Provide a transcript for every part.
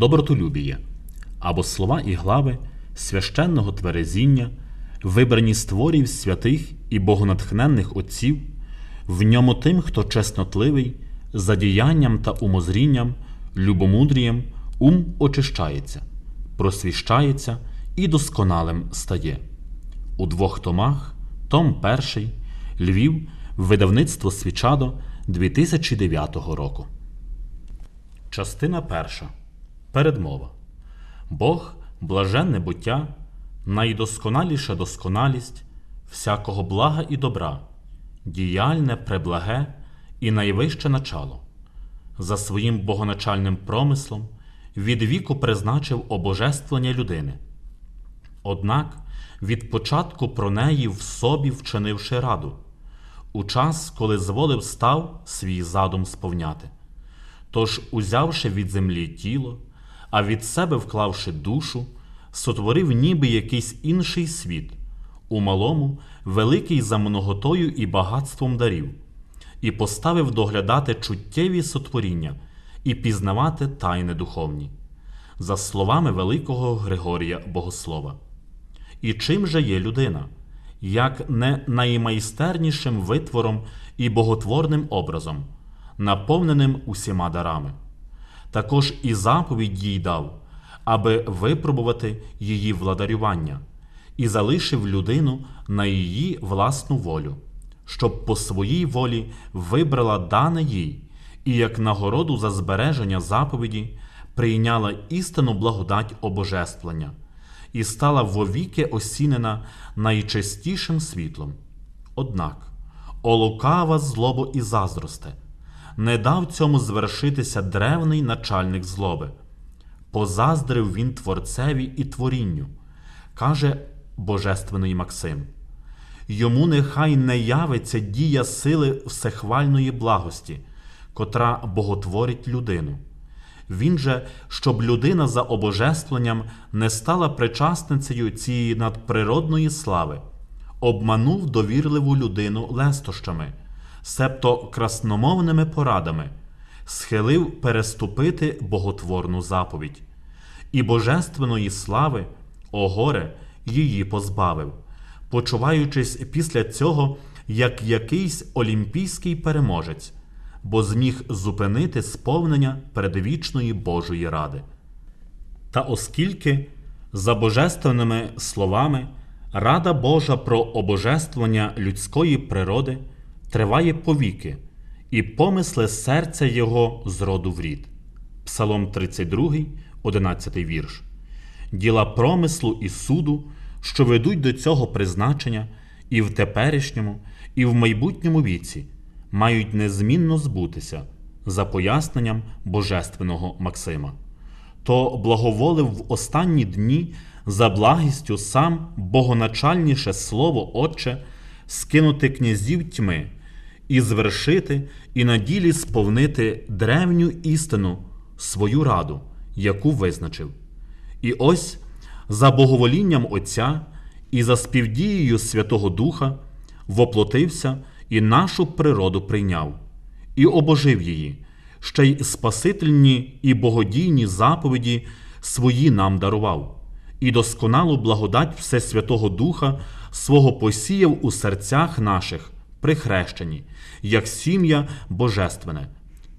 добротолюбіє або слова і глави священного тверезіння, вибрані з творів святих і богонатхненних отців, в ньому тим, хто чеснотливий, за діянням та умозрінням, любомудрієм, ум очищається, просвіщається і досконалим стає. У двох томах, Том перший, Львів, видавництво Свічадо 2009 року. Частина перша. Передмова. Бог блаженне буття, найдосконаліша досконалість всякого блага і добра, діяльне, преблаге і найвище начало. За своїм богоначальним промислом від віку призначив обожествлення людини. Однак від початку про неї в собі вчинивши раду, у час, коли зволив став свій задум сповняти. Тож, узявши від землі тіло, а від себе вклавши душу, сотворив ніби якийсь інший світ, у малому, великий за многотою і багатством дарів, і поставив доглядати чуттєві сотворіння і пізнавати тайни духовні, за словами великого Григорія Богослова. І чим же є людина, як не наймайстернішим витвором і боготворним образом, наповненим усіма дарами також і заповідь їй дав, аби випробувати її владарювання, і залишив людину на її власну волю, щоб по своїй волі вибрала дане їй, і як нагороду за збереження заповіді прийняла істину благодать обожествлення. І стала вовіки осінена найчистішим світлом. Однак, о лукава злобо і заздросте, не дав цьому звершитися древний начальник злоби. Позаздрив він творцеві і творінню, каже Божественний Максим. Йому нехай не явиться дія сили всехвальної благості, котра боготворить людину. Він же, щоб людина за обожествленням не стала причасницею цієї надприродної слави, обманув довірливу людину лестощами себто красномовними порадами, схилив переступити боготворну заповідь, і божественної слави, о горе, її позбавив, почуваючись після цього як якийсь олімпійський переможець, бо зміг зупинити сповнення передвічної Божої ради. Та оскільки за божественними словами Рада Божа про обожествлення людської природи триває повіки, і помисли серця Його зроду в рід. Псалом 32, 11 вірш. Діла промислу і суду, що ведуть до цього призначення і в теперішньому, і в майбутньому віці, мають незмінно збутися за поясненням Божественного Максима. То благоволив в останні дні за благістю сам богоначальніше слово Отче скинути князів тьми і звершити, і на ділі сповнити древню істину, свою раду, яку визначив. І ось за боговолінням Отця і за співдією Святого Духа воплотився і нашу природу прийняв, і обожив її, ще й спасительні і богодійні заповіді свої нам дарував. І досконалу благодать Всесвятого Духа свого посіяв у серцях наших, Прихрещені як сім'я Божественне,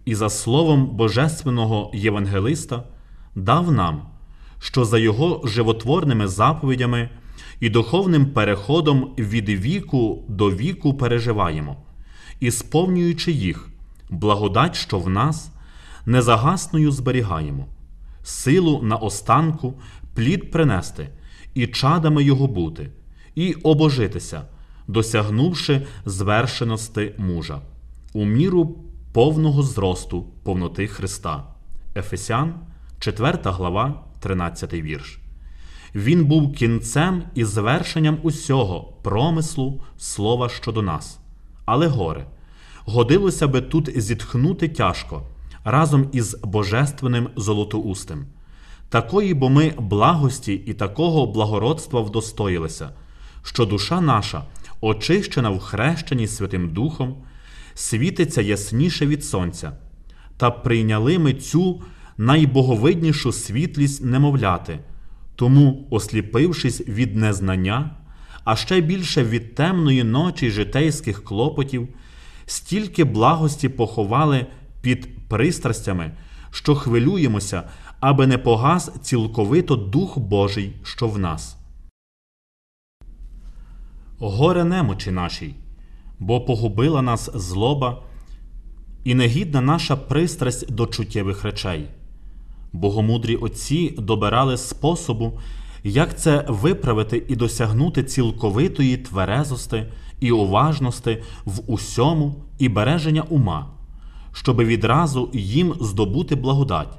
і за словом Божественного Євангелиста дав нам, що за його животворними заповідями і духовним переходом від віку до віку переживаємо, і сповнюючи їх, благодать, що в нас, незагасною зберігаємо, силу на останку плід принести і чадами його бути, і обожитися досягнувши звершеності мужа, у міру повного зросту повноти Христа. Ефесян, 4 глава, 13 вірш. Він був кінцем і звершенням усього промислу слова щодо нас. Але горе, годилося би тут зітхнути тяжко разом із Божественним золотоустим. Такої бо ми благості і такого благородства вдостоїлися, що душа наша очищена в хрещенні Святим Духом, світиться ясніше від Сонця, та прийняли ми цю найбоговиднішу світлість немовляти, тому, осліпившись від незнання, а ще більше від темної ночі житейських клопотів, стільки благості поховали під пристрастями, що хвилюємося, аби не погас цілковито Дух Божий, що в нас горе немочі нашій, бо погубила нас злоба і негідна наша пристрасть до чуттєвих речей. Богомудрі отці добирали способу, як це виправити і досягнути цілковитої тверезости і уважності в усьому і береження ума, щоби відразу їм здобути благодать,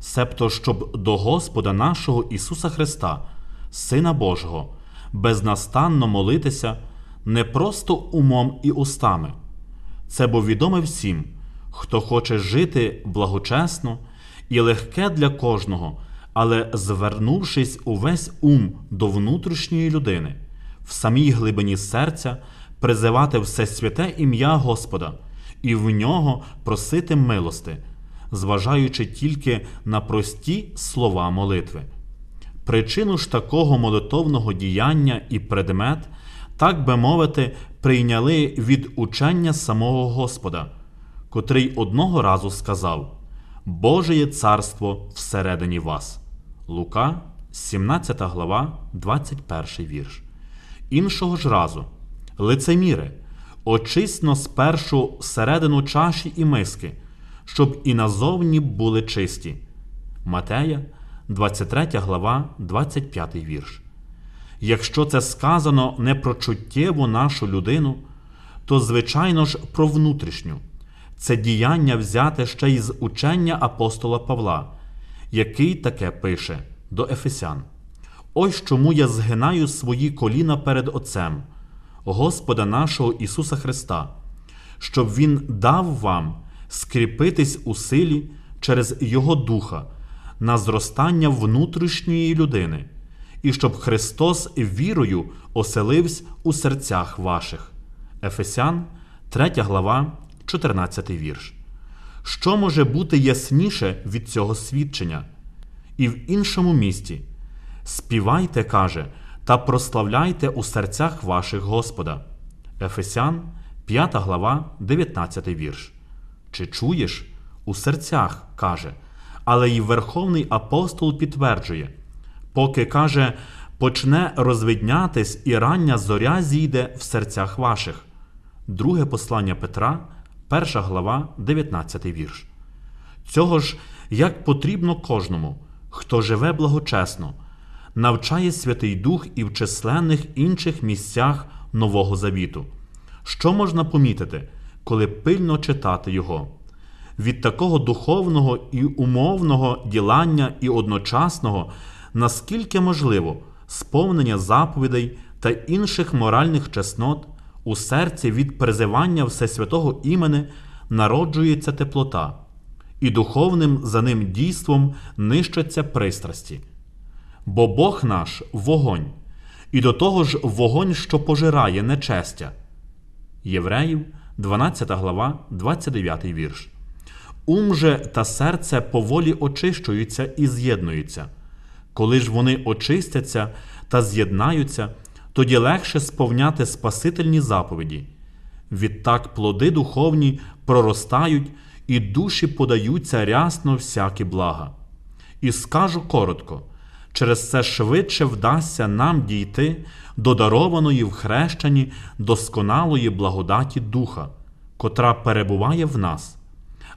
себто щоб до Господа нашого Ісуса Христа, Сина Божого безнастанно молитися не просто умом і устами. Це був відоме всім, хто хоче жити благочесно і легке для кожного, але звернувшись увесь ум до внутрішньої людини, в самій глибині серця призивати все святе ім'я Господа і в нього просити милости, зважаючи тільки на прості слова молитви. Причину ж такого молитовного діяння і предмет, так би мовити, прийняли від учення самого Господа, котрий одного разу сказав: Боже є царство всередині вас. Лука, 17 глава, 21 вірш. Іншого ж разу, лицеміри, очисно спершу всередину чаші і миски, щоб і назовні були чисті. Матея. 23 глава, 25 вірш. Якщо це сказано не про чуттєву нашу людину, то, звичайно ж, про внутрішню. Це діяння взяте ще із учення апостола Павла, який таке пише до Ефесян: Ось чому я згинаю свої коліна перед Отцем, Господа нашого Ісуса Христа, щоб Він дав вам скріпитись у силі через Його Духа на зростання внутрішньої людини, і щоб Христос вірою оселився у серцях ваших. Ефесян, 3 глава, 14 вірш. Що може бути ясніше від цього свідчення? І в іншому місті співайте, каже, та прославляйте у серцях ваших Господа. Ефесян, 5 глава, 19 вірш. Чи чуєш? У серцях каже але й верховний апостол підтверджує, поки каже, почне розвиднятись і рання зоря зійде в серцях ваших. Друге послання Петра, 1 глава, 19 вірш. Цього ж як потрібно кожному, хто живе благочесно, навчає Святий Дух і в численних інших місцях Нового Завіту. Що можна помітити, коли пильно читати його? від такого духовного і умовного ділання і одночасного, наскільки можливо, сповнення заповідей та інших моральних чеснот у серці від призивання Всесвятого імени народжується теплота, і духовним за ним дійством нищаться пристрасті. Бо Бог наш вогонь, і до того ж вогонь, що пожирає нечестя. Євреїв, 12 глава, 29 вірш. Ум же та серце поволі очищуються і з'єднуються. Коли ж вони очистяться та з'єднаються, тоді легше сповняти Спасительні заповіді. Відтак плоди духовні проростають і душі подаються рясно всякі блага. І скажу коротко через це швидше вдасться нам дійти до дарованої в хрещенні досконалої благодаті Духа, котра перебуває в нас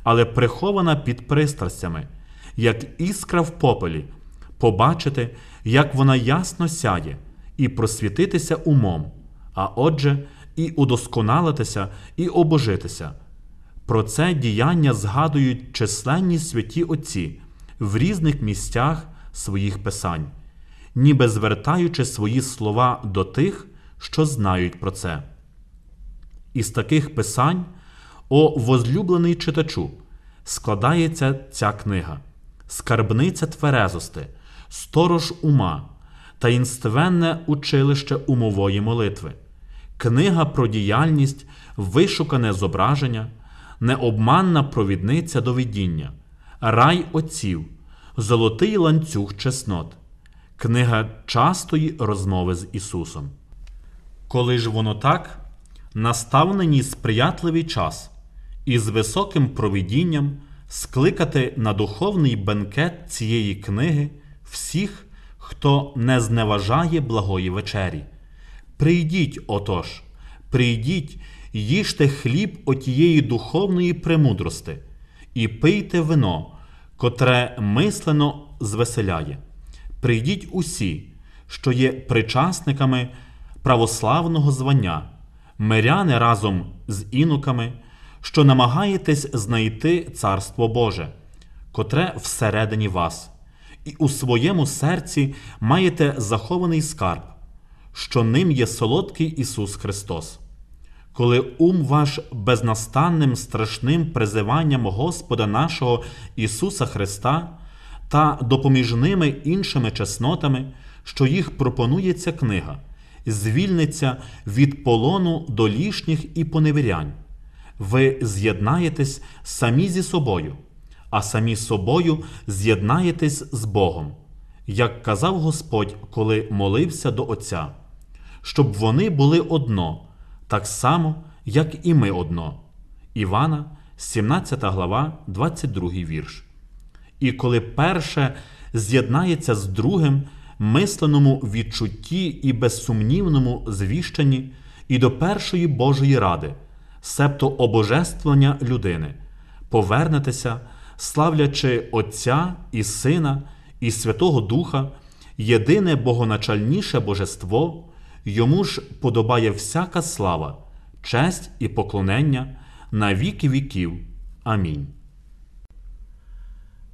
але прихована під пристрастями, як іскра в попелі, побачити, як вона ясно сяє, і просвітитися умом, а отже, і удосконалитися, і обожитися. Про це діяння згадують численні святі Отці в різних місцях своїх писань, ніби звертаючи свої слова до тих, що знають про це. Із таких писань о возлюблений читачу, складається ця книга, скарбниця тверезости, сторож ума, таїнственне училище умової молитви, книга про діяльність, вишукане зображення, необманна провідниця до видіння, рай отців, золотий ланцюг чеснот, книга частої розмови з Ісусом. Коли ж воно так, настав нині сприятливий час і з високим провидінням скликати на духовний бенкет цієї книги всіх, хто не зневажає благої вечері. Прийдіть отож, прийдіть, їжте хліб отієї духовної премудрости і пийте вино, котре мислено звеселяє. Прийдіть усі, що є причасниками православного звання, миряни разом з інуками, що намагаєтесь знайти Царство Боже, котре всередині вас, і у своєму серці маєте захований скарб, що ним є солодкий Ісус Христос. Коли ум ваш безнастанним страшним призиванням Господа нашого Ісуса Христа та допоміжними іншими чеснотами, що їх пропонується книга, звільниться від полону до лішніх і поневірянь ви з'єднаєтесь самі зі собою, а самі з собою з'єднаєтесь з Богом, як казав Господь, коли молився до Отця, щоб вони були одно, так само, як і ми одно. Івана, 17 глава, 22 вірш. І коли перше з'єднається з другим, мисленому відчутті і безсумнівному звіщенні і до першої Божої ради себто обожествлення людини, повернетеся, славлячи Отця і Сина і Святого Духа, єдине богоначальніше божество, йому ж подобає всяка слава, честь і поклонення на віки віків. Амінь.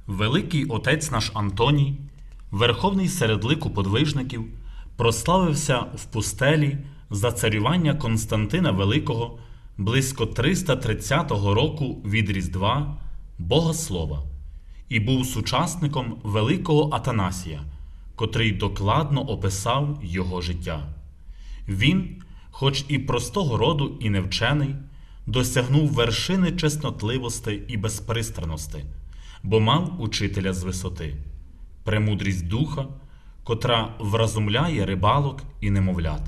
Великий Отець наш Антоній, верховний серед лику подвижників, прославився в пустелі за царювання Константина Великого близько 330 року від Різдва Слова, і був сучасником великого Атанасія, котрий докладно описав його життя. Він, хоч і простого роду, і невчений, досягнув вершини чеснотливости і безпристраності, бо мав учителя з висоти, премудрість духа, котра вразумляє рибалок і немовлят.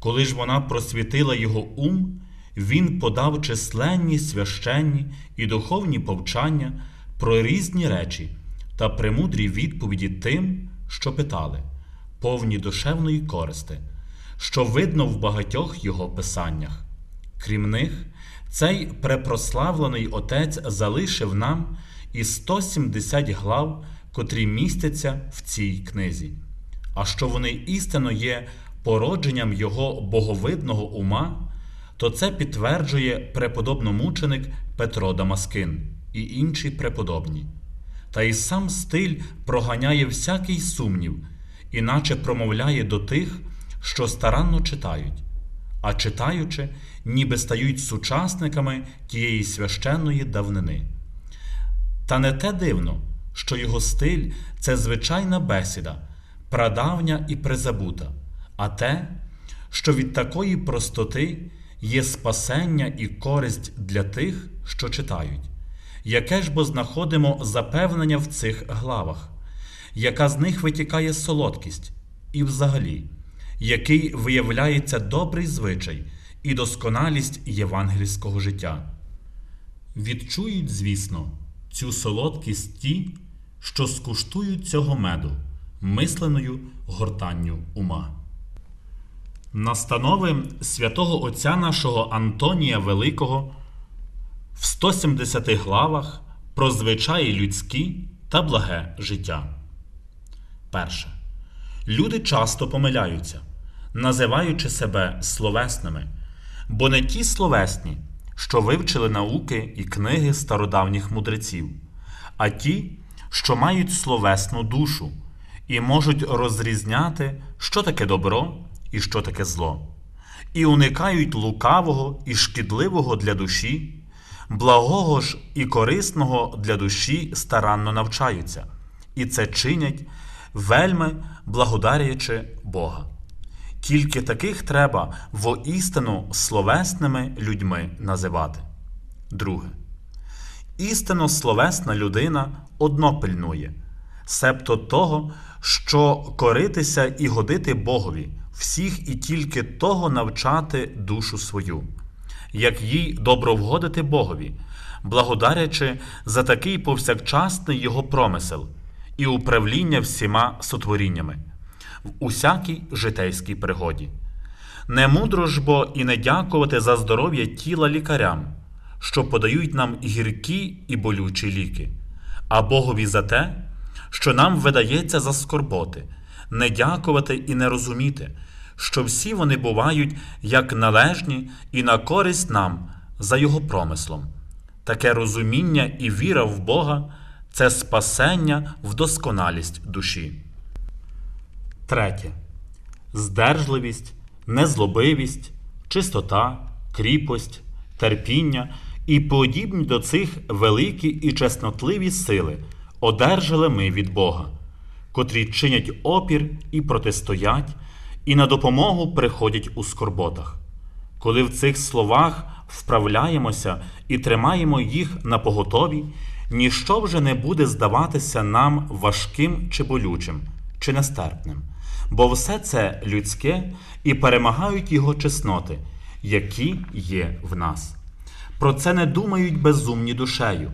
Коли ж вона просвітила його ум, він подав численні священні і духовні повчання про різні речі та премудрі відповіді тим, що питали, повні душевної користи, що видно в багатьох його писаннях. Крім них, цей препрославлений отець залишив нам і 170 глав, котрі містяться в цій книзі, а що вони істинно є породженням його боговидного ума то це підтверджує преподобномученик Петро Дамаскин і інші преподобні. Та й сам стиль проганяє всякий сумнів, іначе промовляє до тих, що старанно читають, а читаючи, ніби стають сучасниками тієї священної давнини. Та не те дивно, що його стиль це звичайна бесіда, прадавня і призабута, а те, що від такої простоти є спасення і користь для тих, що читають. Яке ж бо знаходимо запевнення в цих главах, яка з них витікає солодкість, і взагалі, який виявляється добрий звичай і досконалість євангельського життя? Відчують, звісно, цю солодкість ті, що скуштують цього меду, мисленою гортанню ума настанови святого Отця нашого Антонія Великого в 170 главах про звичаї людські та благе життя. Перше. Люди часто помиляються, називаючи себе словесними, бо не ті словесні, що вивчили науки і книги стародавніх мудреців, а ті, що мають словесну душу і можуть розрізняти, що таке добро і що таке зло, і уникають лукавого і шкідливого для душі, благого ж і корисного для душі старанно навчаються, і це чинять вельми благодаряючи Бога. Тільки таких треба воістину словесними людьми називати. Друге. Істинно словесна людина одно пильнує, себто того, що коритися і годити Богові, всіх і тільки того навчати душу свою, як їй добровгодити Богові, благодарячи за такий повсякчасний Його промисел і управління всіма сотворіннями, в усякій житейській пригоді. Не мудро ж бо і не дякувати за здоров'я тіла лікарям, що подають нам гіркі і болючі ліки, а Богові за те, що нам видається за скорботи не дякувати і не розуміти, що всі вони бувають як належні і на користь нам за Його промислом. Таке розуміння і віра в Бога це спасення в досконалість душі. Третє. Здержливість, незлобивість, чистота, кріпость, терпіння і подібні до цих великі і чеснотливі сили одержали ми від Бога котрі чинять опір і протистоять, і на допомогу приходять у скорботах. Коли в цих словах вправляємося і тримаємо їх на поготові, ніщо вже не буде здаватися нам важким чи болючим, чи нестерпним, бо все це людське і перемагають його чесноти, які є в нас. Про це не думають безумні душею,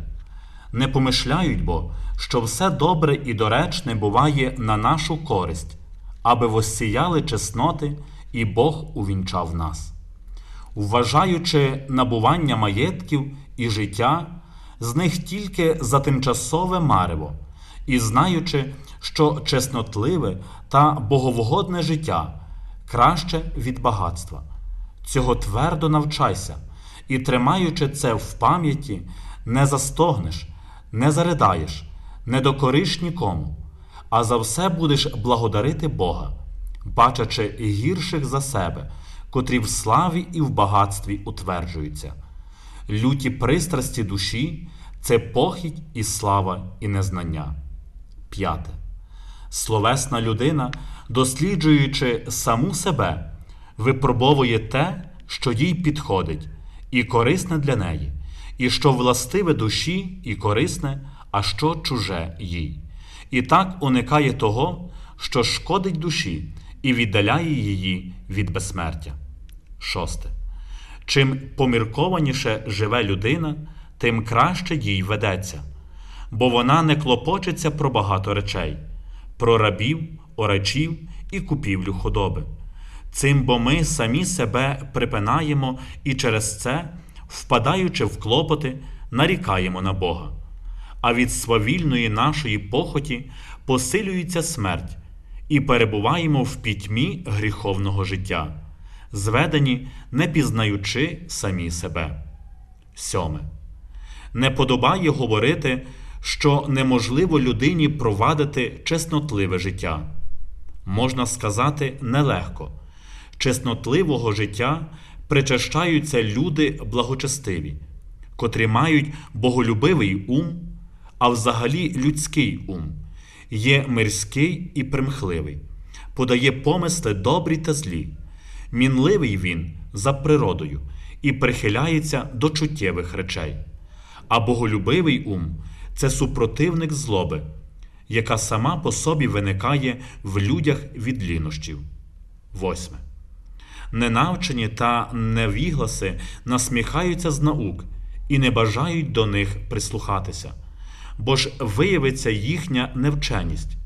не помишляють бо, що все добре і доречне буває на нашу користь, аби воссіяли чесноти, і Бог увінчав нас. Вважаючи набування маєтків і життя, з них тільки за тимчасове марево, і знаючи, що чеснотливе та боговгодне життя краще від багатства. Цього твердо навчайся і, тримаючи це в пам'яті, не застогнеш, не заридаєш не докориш нікому, а за все будеш благодарити Бога, бачачи гірших за себе, котрі в славі і в багатстві утверджуються. Люті пристрасті душі це похідь і слава і незнання. П'яте. Словесна людина, досліджуючи саму себе, випробовує те, що їй підходить, і корисне для неї, і що властиве душі і корисне, а що чуже їй, і так уникає того, що шкодить душі і віддаляє її від безсмертя. Шосте. Чим поміркованіше живе людина, тим краще їй ведеться, бо вона не клопочеться про багато речей, про рабів, орачів і купівлю худоби. Цим бо ми самі себе припинаємо і через це, впадаючи в клопоти, нарікаємо на Бога а від свавільної нашої похоті посилюється смерть, і перебуваємо в пітьмі гріховного життя, зведені, не пізнаючи самі себе. Сьоме. Не подобає говорити, що неможливо людині провадити чеснотливе життя. Можна сказати, нелегко. Чеснотливого життя причащаються люди благочестиві, котрі мають боголюбивий ум, а взагалі людський ум, є мирський і примхливий, подає помисли добрі та злі. Мінливий він за природою і прихиляється до чуттєвих речей. А боголюбивий ум це супротивник злоби, яка сама по собі виникає в людях від лінощів. 8. Ненавчені та невігласи насміхаються з наук і не бажають до них прислухатися бо ж виявиться їхня невченість,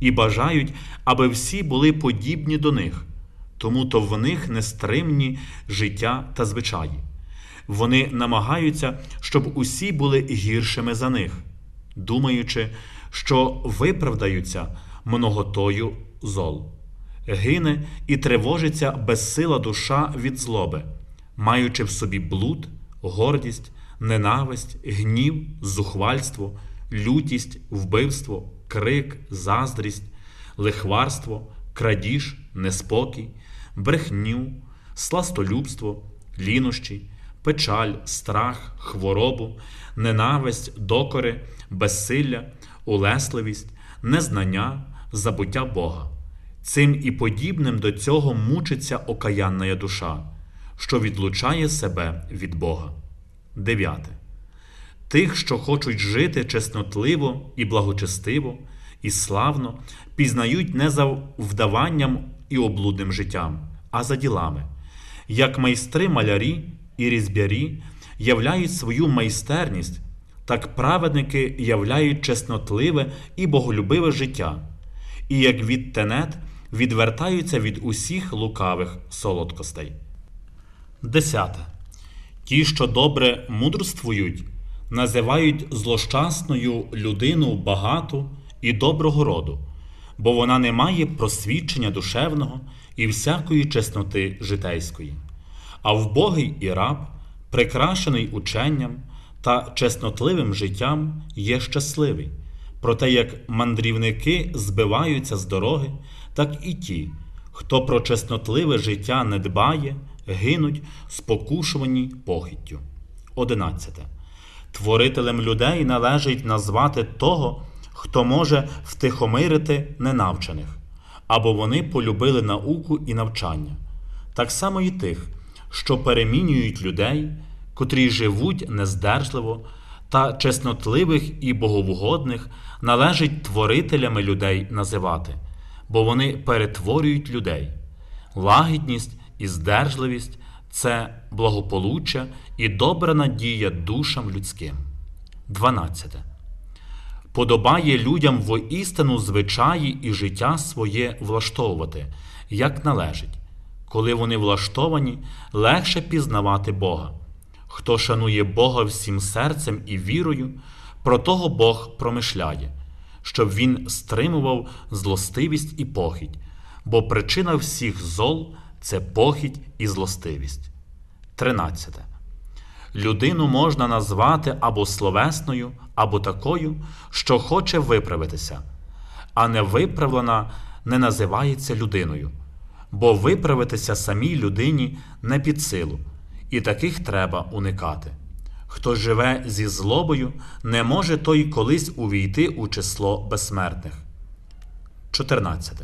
і бажають, аби всі були подібні до них, тому то в них нестримні життя та звичаї. Вони намагаються, щоб усі були гіршими за них, думаючи, що виправдаються многотою зол. Гине і тривожиться безсила душа від злоби, маючи в собі блуд, гордість, ненависть, гнів, зухвальство лютість, вбивство, крик, заздрість, лихварство, крадіж, неспокій, брехню, сластолюбство, лінощі, печаль, страх, хворобу, ненависть, докори, безсилля, улесливість, незнання, забуття Бога. Цим і подібним до цього мучиться окаянна душа, що відлучає себе від Бога. 9 тих, що хочуть жити чеснотливо і благочестиво, і славно, пізнають не за вдаванням і облудним життям, а за ділами, як майстри малярі і різбярі являють свою майстерність, так праведники являють чеснотливе і боголюбиве життя, і як від тенет відвертаються від усіх лукавих солодкостей. Десяте. Ті, що добре мудрствують, називають злощасною людину багату і доброго роду, бо вона не має просвідчення душевного і всякої чесноти житейської, а вбогий і раб, прикрашений ученням та чеснотливим життям, є щасливий. Проте як мандрівники збиваються з дороги, так і ті, хто про чеснотливе життя не дбає, гинуть спокушувані похиттю. 11. Творителем людей належить назвати того, хто може втихомирити ненавчених, або вони полюбили науку і навчання, так само і тих, що перемінюють людей, котрі живуть нездержливо та чеснотливих і боговугодних, належить творителями людей називати, бо вони перетворюють людей. Лагідність і здержливість це благополуччя і добра надія душам людським. 12. Подобає людям воістину звичаї і життя своє влаштовувати, як належить. Коли вони влаштовані, легше пізнавати Бога. Хто шанує Бога всім серцем і вірою, про того Бог промишляє, щоб він стримував злостивість і похідь, бо причина всіх зол це похідь і злостивість. 13. Людину можна назвати або словесною, або такою, що хоче виправитися, а невиправлена не називається людиною, бо виправитися самій людині не під силу, і таких треба уникати. Хто живе зі злобою, не може той колись увійти у число безсмертних. 14.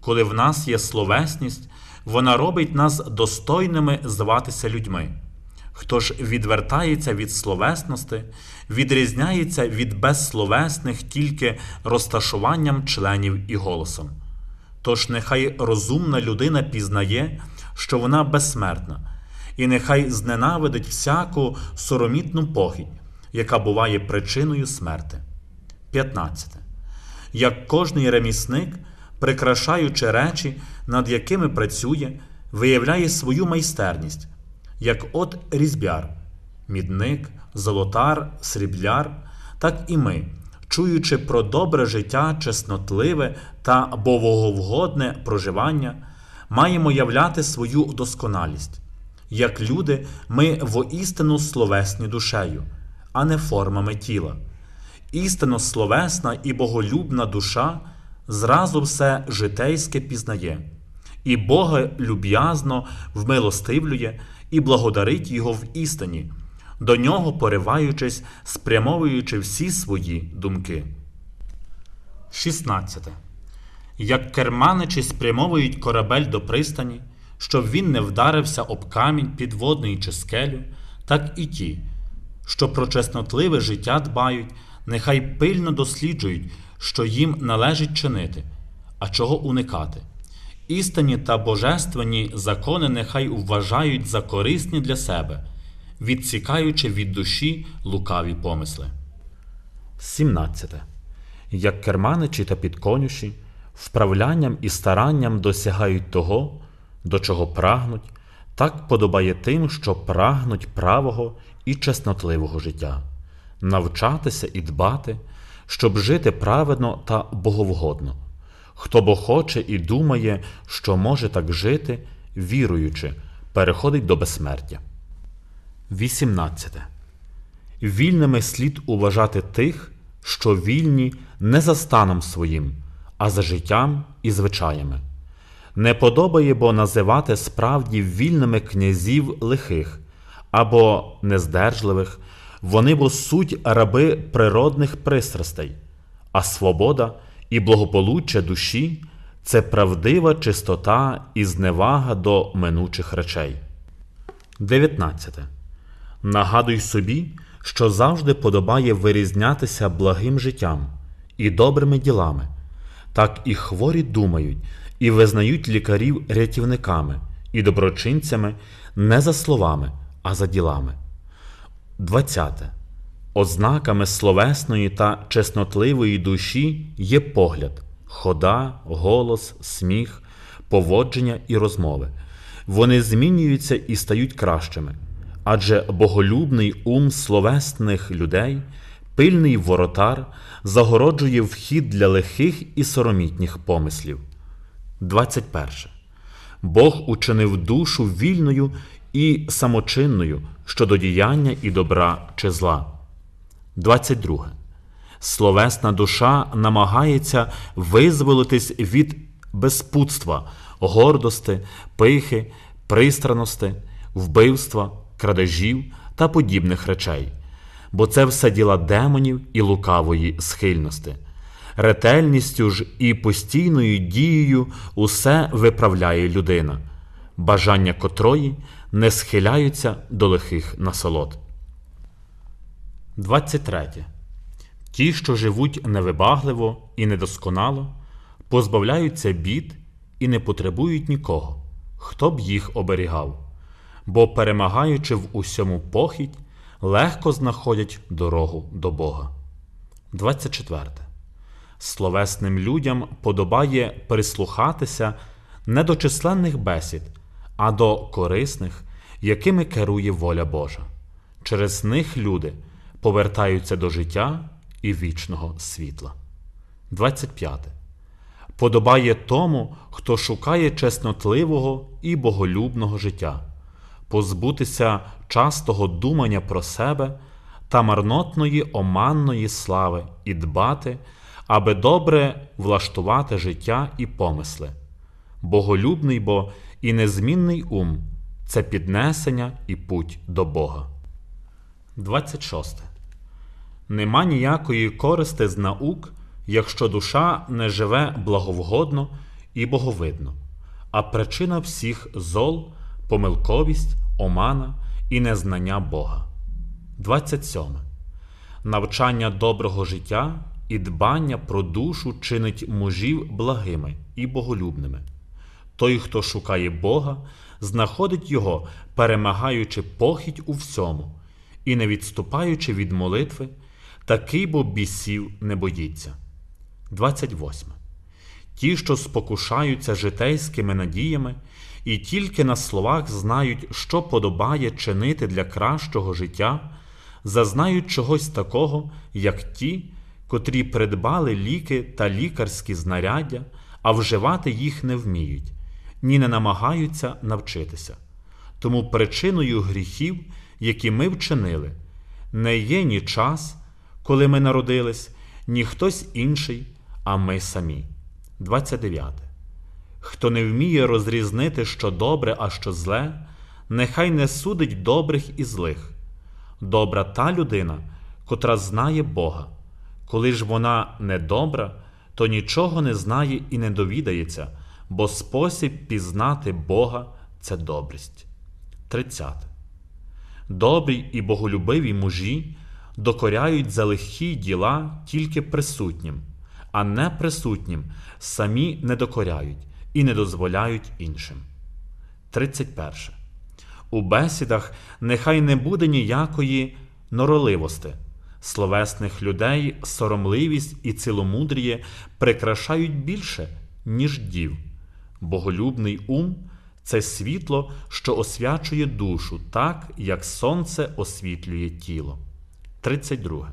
Коли в нас є словесність, вона робить нас достойними зватися людьми. Хто ж відвертається від словесності, відрізняється від безсловесних тільки розташуванням членів і голосом. Тож нехай розумна людина пізнає, що вона безсмертна, і нехай зненавидить всяку соромітну похідь, яка буває причиною смерти. 15. Як кожний ремісник прикрашаючи речі, над якими працює, виявляє свою майстерність, як от різьбяр, мідник, золотар, срібляр, так і ми, чуючи про добре життя, чеснотливе та боговгодне проживання, маємо являти свою досконалість. Як люди, ми воістину словесні душею, а не формами тіла. Істинно словесна і боголюбна душа зразу все житейське пізнає, і Бога люб'язно вмилостивлює і благодарить Його в істині, до нього пориваючись, спрямовуючи всі свої думки. 16. Як керманичі спрямовують корабель до пристані, щоб він не вдарився об камінь підводний чи скелю, так і ті, що про чеснотливе життя дбають, нехай пильно досліджують що їм належить чинити, а чого уникати. Істинні та божественні закони нехай вважають за корисні для себе, відсікаючи від душі лукаві помисли. 17. Як керманичі та підконюші, вправлянням і старанням досягають того, до чого прагнуть, так подобає тим, що прагнуть правого і чеснотливого життя, навчатися і дбати щоб жити праведно та боговгодно. Хто бо хоче і думає, що може так жити, віруючи, переходить до безсмертя. 18. Вільними слід уважати тих, що вільні не за станом своїм, а за життям і звичаями. Не подобає бо називати справді вільними князів лихих або нездержливих, вони, бо суть раби природних пристрастей, а свобода і благополуччя душі це правдива чистота і зневага до минучих речей. 19. Нагадуй собі, що завжди подобає вирізнятися благим життям і добрими ділами. Так і хворі думають і визнають лікарів рятівниками і доброчинцями не за словами, а за ділами. 20. Ознаками словесної та чеснотливої душі є погляд, хода, голос, сміх, поводження і розмови. Вони змінюються і стають кращими. Адже боголюбний ум словесних людей, пильний воротар, загороджує вхід для лихих і соромітніх помислів. 21. Бог учинив душу вільною і самочинною щодо діяння і добра чи зла. 22. Словесна душа намагається визволитись від безпутства, гордости, пихи, пристраності, вбивства, крадежів та подібних речей, бо це все діла демонів і лукавої схильності. Ретельністю ж і постійною дією усе виправляє людина, бажання котрої не схиляються до лихих насолод. 23. Ті, що живуть невибагливо і недосконало, позбавляються бід і не потребують нікого, хто б їх оберігав, бо, перемагаючи в усьому похідь, легко знаходять дорогу до Бога. 24. Словесним людям подобає прислухатися не до численних бесід, а до корисних якими керує воля Божа. Через них люди повертаються до життя і вічного світла. 25. Подобає тому, хто шукає чеснотливого і боголюбного життя, позбутися частого думання про себе та марнотної оманної слави і дбати, аби добре влаштувати життя і помисли, боголюбний бо і незмінний ум це піднесення і путь до Бога. 26. Нема ніякої користи з наук, якщо душа не живе благовгодно і боговидно, а причина всіх зол, помилковість, омана і незнання Бога. 27. Навчання доброго життя і дбання про душу чинить мужів благими і боголюбними. Той, хто шукає Бога, знаходить його, перемагаючи похідь у всьому і не відступаючи від молитви, такий бо бісів не боїться. 28. Ті, що спокушаються житейськими надіями і тільки на словах знають, що подобає чинити для кращого життя, зазнають чогось такого, як ті, котрі придбали ліки та лікарські знаряддя, а вживати їх не вміють, ні не намагаються навчитися. Тому причиною гріхів, які ми вчинили, не є ні час, коли ми народились, ні хтось інший, а ми самі. 29. Хто не вміє розрізнити, що добре, а що зле, нехай не судить добрих і злих. Добра та людина, котра знає Бога. Коли ж вона не добра, то нічого не знає і не довідається, бо спосіб пізнати Бога це добрість. 30. Добрі і боголюбиві мужі докоряють за легкі діла тільки присутнім, а не присутнім самі не докоряють і не дозволяють іншим. 31. У бесідах нехай не буде ніякої норовливості. Словесних людей соромливість і ціломудріє прикрашають більше, ніж дів. Боголюбний ум це світло, що освячує душу так, як сонце освітлює тіло. 32.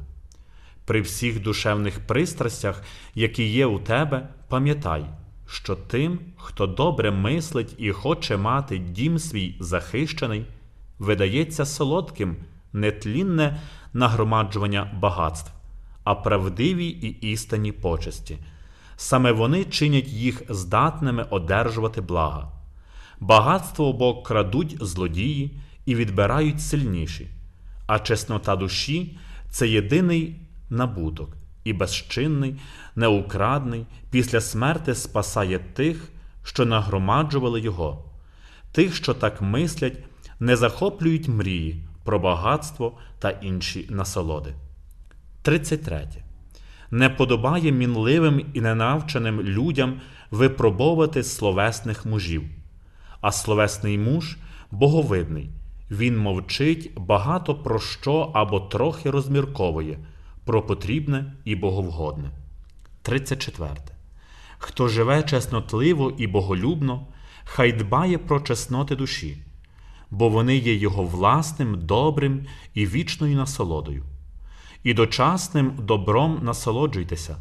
При всіх душевних пристрастях, які є у тебе, пам'ятай, що тим, хто добре мислить і хоче мати дім свій захищений, видається солодким, нетлінне нагромаджування багатств, а правдиві і істинні почесті. Саме вони чинять їх здатними одержувати блага. Багатство бо крадуть злодії і відбирають сильніші, а чеснота душі це єдиний набуток і безчинний, неукрадний після смерти спасає тих, що нагромаджували його, тих, що так мислять, не захоплюють мрії про багатство та інші насолоди. 33 не подобає мінливим і ненавченим людям випробовувати словесних мужів, а словесний муж боговидний. Він мовчить багато про що або трохи розмірковує, про потрібне і боговгодне. 34. Хто живе чеснотливо і боголюбно, хай дбає про чесноти душі, бо вони є його власним, добрим і вічною насолодою і дочасним добром насолоджуйтеся,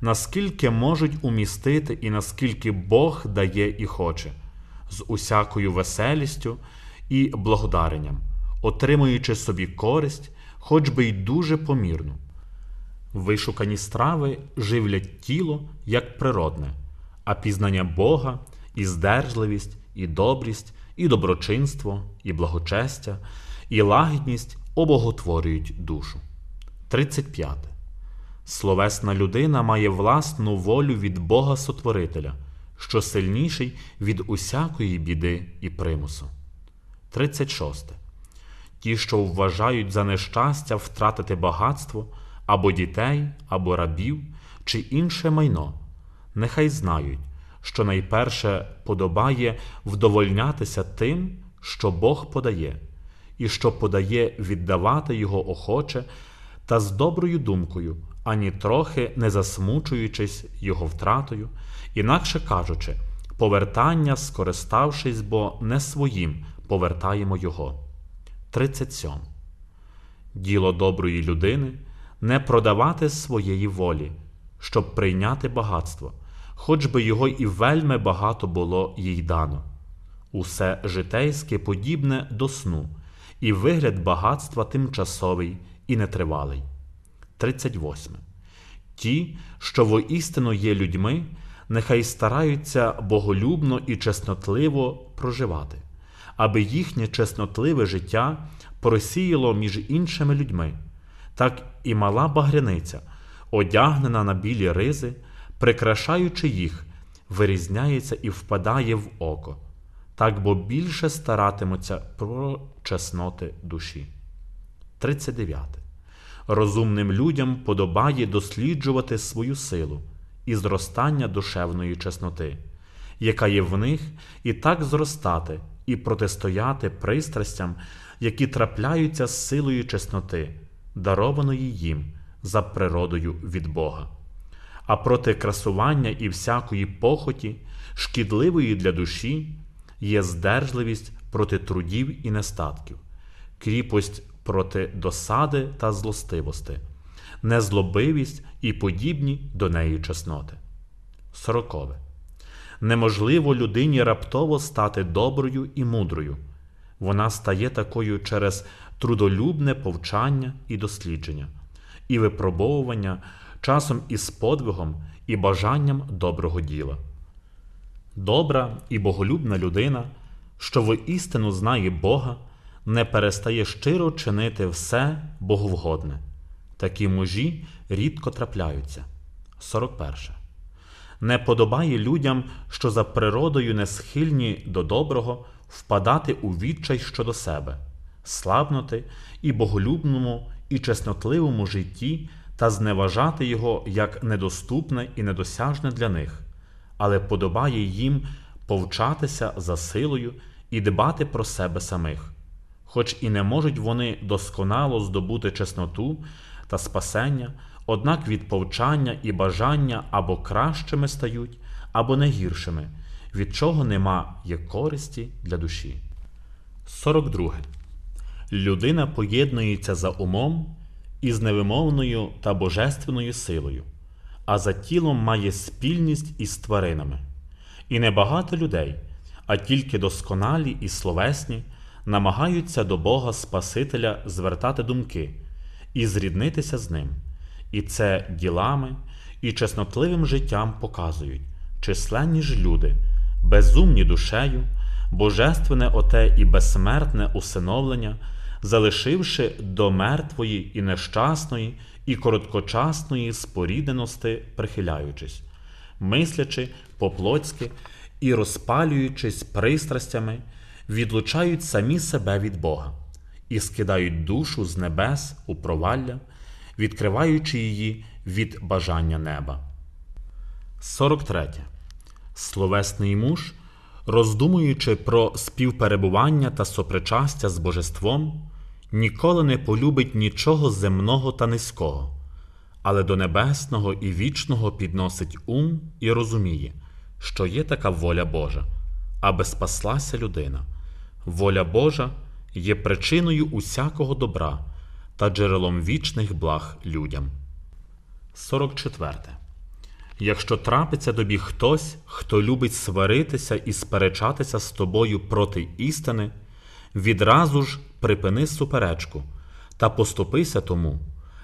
наскільки можуть умістити і наскільки Бог дає і хоче, з усякою веселістю і благодаренням, отримуючи собі користь, хоч би й дуже помірну. Вишукані страви живлять тіло як природне, а пізнання Бога і здержливість, і добрість, і доброчинство, і благочестя, і лагідність обоготворюють душу. 35. Словесна людина має власну волю від Бога Сотворителя, що сильніший від усякої біди і примусу. 36. Ті, що вважають за нещастя втратити багатство або дітей, або рабів чи інше майно, нехай знають, що найперше подобає вдовольнятися тим, що Бог подає, і що подає віддавати його охоче та з доброю думкою, ані трохи не засмучуючись його втратою, інакше кажучи, повертання, скориставшись, бо не своїм, повертаємо його. 37. Діло доброї людини не продавати своєї волі, щоб прийняти багатство, хоч би його і вельми багато було їй дано. Усе житейське подібне до сну, і вигляд багатства тимчасовий і нетривалий. 38. Ті, що воістину є людьми, нехай стараються боголюбно і чеснотливо проживати, аби їхнє чеснотливе життя просіяло між іншими людьми, так і мала багряниця, одягнена на білі ризи, прикрашаючи їх, вирізняється і впадає в око. Так бо більше старатимуться про чесноти душі. 39. Розумним людям подобає досліджувати свою силу і зростання душевної чесноти, яка є в них, і так зростати і протистояти пристрастям, які трапляються з силою чесноти, дарованої їм за природою від Бога. А проти красування і всякої похоті, шкідливої для душі, є здержливість проти трудів і нестатків, кріпость проти досади та злостивости, незлобивість і подібні до неї чесноти. Сорокове. Неможливо людині раптово стати доброю і мудрою. Вона стає такою через трудолюбне повчання і дослідження, і випробовування часом із подвигом і бажанням доброго діла. Добра і боголюбна людина, що воістину знає Бога, не перестає щиро чинити все боговгодне. Такі мужі рідко трапляються. 41. Не подобає людям, що за природою не схильні до доброго, впадати у відчай щодо себе, слабнути і боголюбному, і чеснотливому житті та зневажати його як недоступне і недосяжне для них, але подобає їм повчатися за силою і дбати про себе самих хоч і не можуть вони досконало здобути чесноту та спасення, однак від повчання і бажання або кращими стають, або не гіршими, від чого нема є користі для душі. 42. Людина поєднується за умом із невимовною та божественною силою, а за тілом має спільність із тваринами. І небагато людей, а тільки досконалі і словесні намагаються до Бога Спасителя звертати думки і зріднитися з ним, і це ділами і чеснотливим життям показують численні ж люди, безумні душею, божественне оте і безсмертне усиновлення, залишивши до мертвої і нещасної, і короткочасної спорідненості прихиляючись, мислячи по плотськи і розпалюючись пристрастями відлучають самі себе від Бога і скидають душу з небес у провалля, відкриваючи її від бажання неба. 43. Словесний муж, роздумуючи про співперебування та сопричастя з божеством, ніколи не полюбить нічого земного та низького, але до небесного і вічного підносить ум і розуміє, що є така воля Божа, аби спаслася людина, воля Божа є причиною усякого добра та джерелом вічних благ людям. 44. Якщо трапиться тобі хтось, хто любить сваритися і сперечатися з тобою проти істини, відразу ж припини суперечку та поступися тому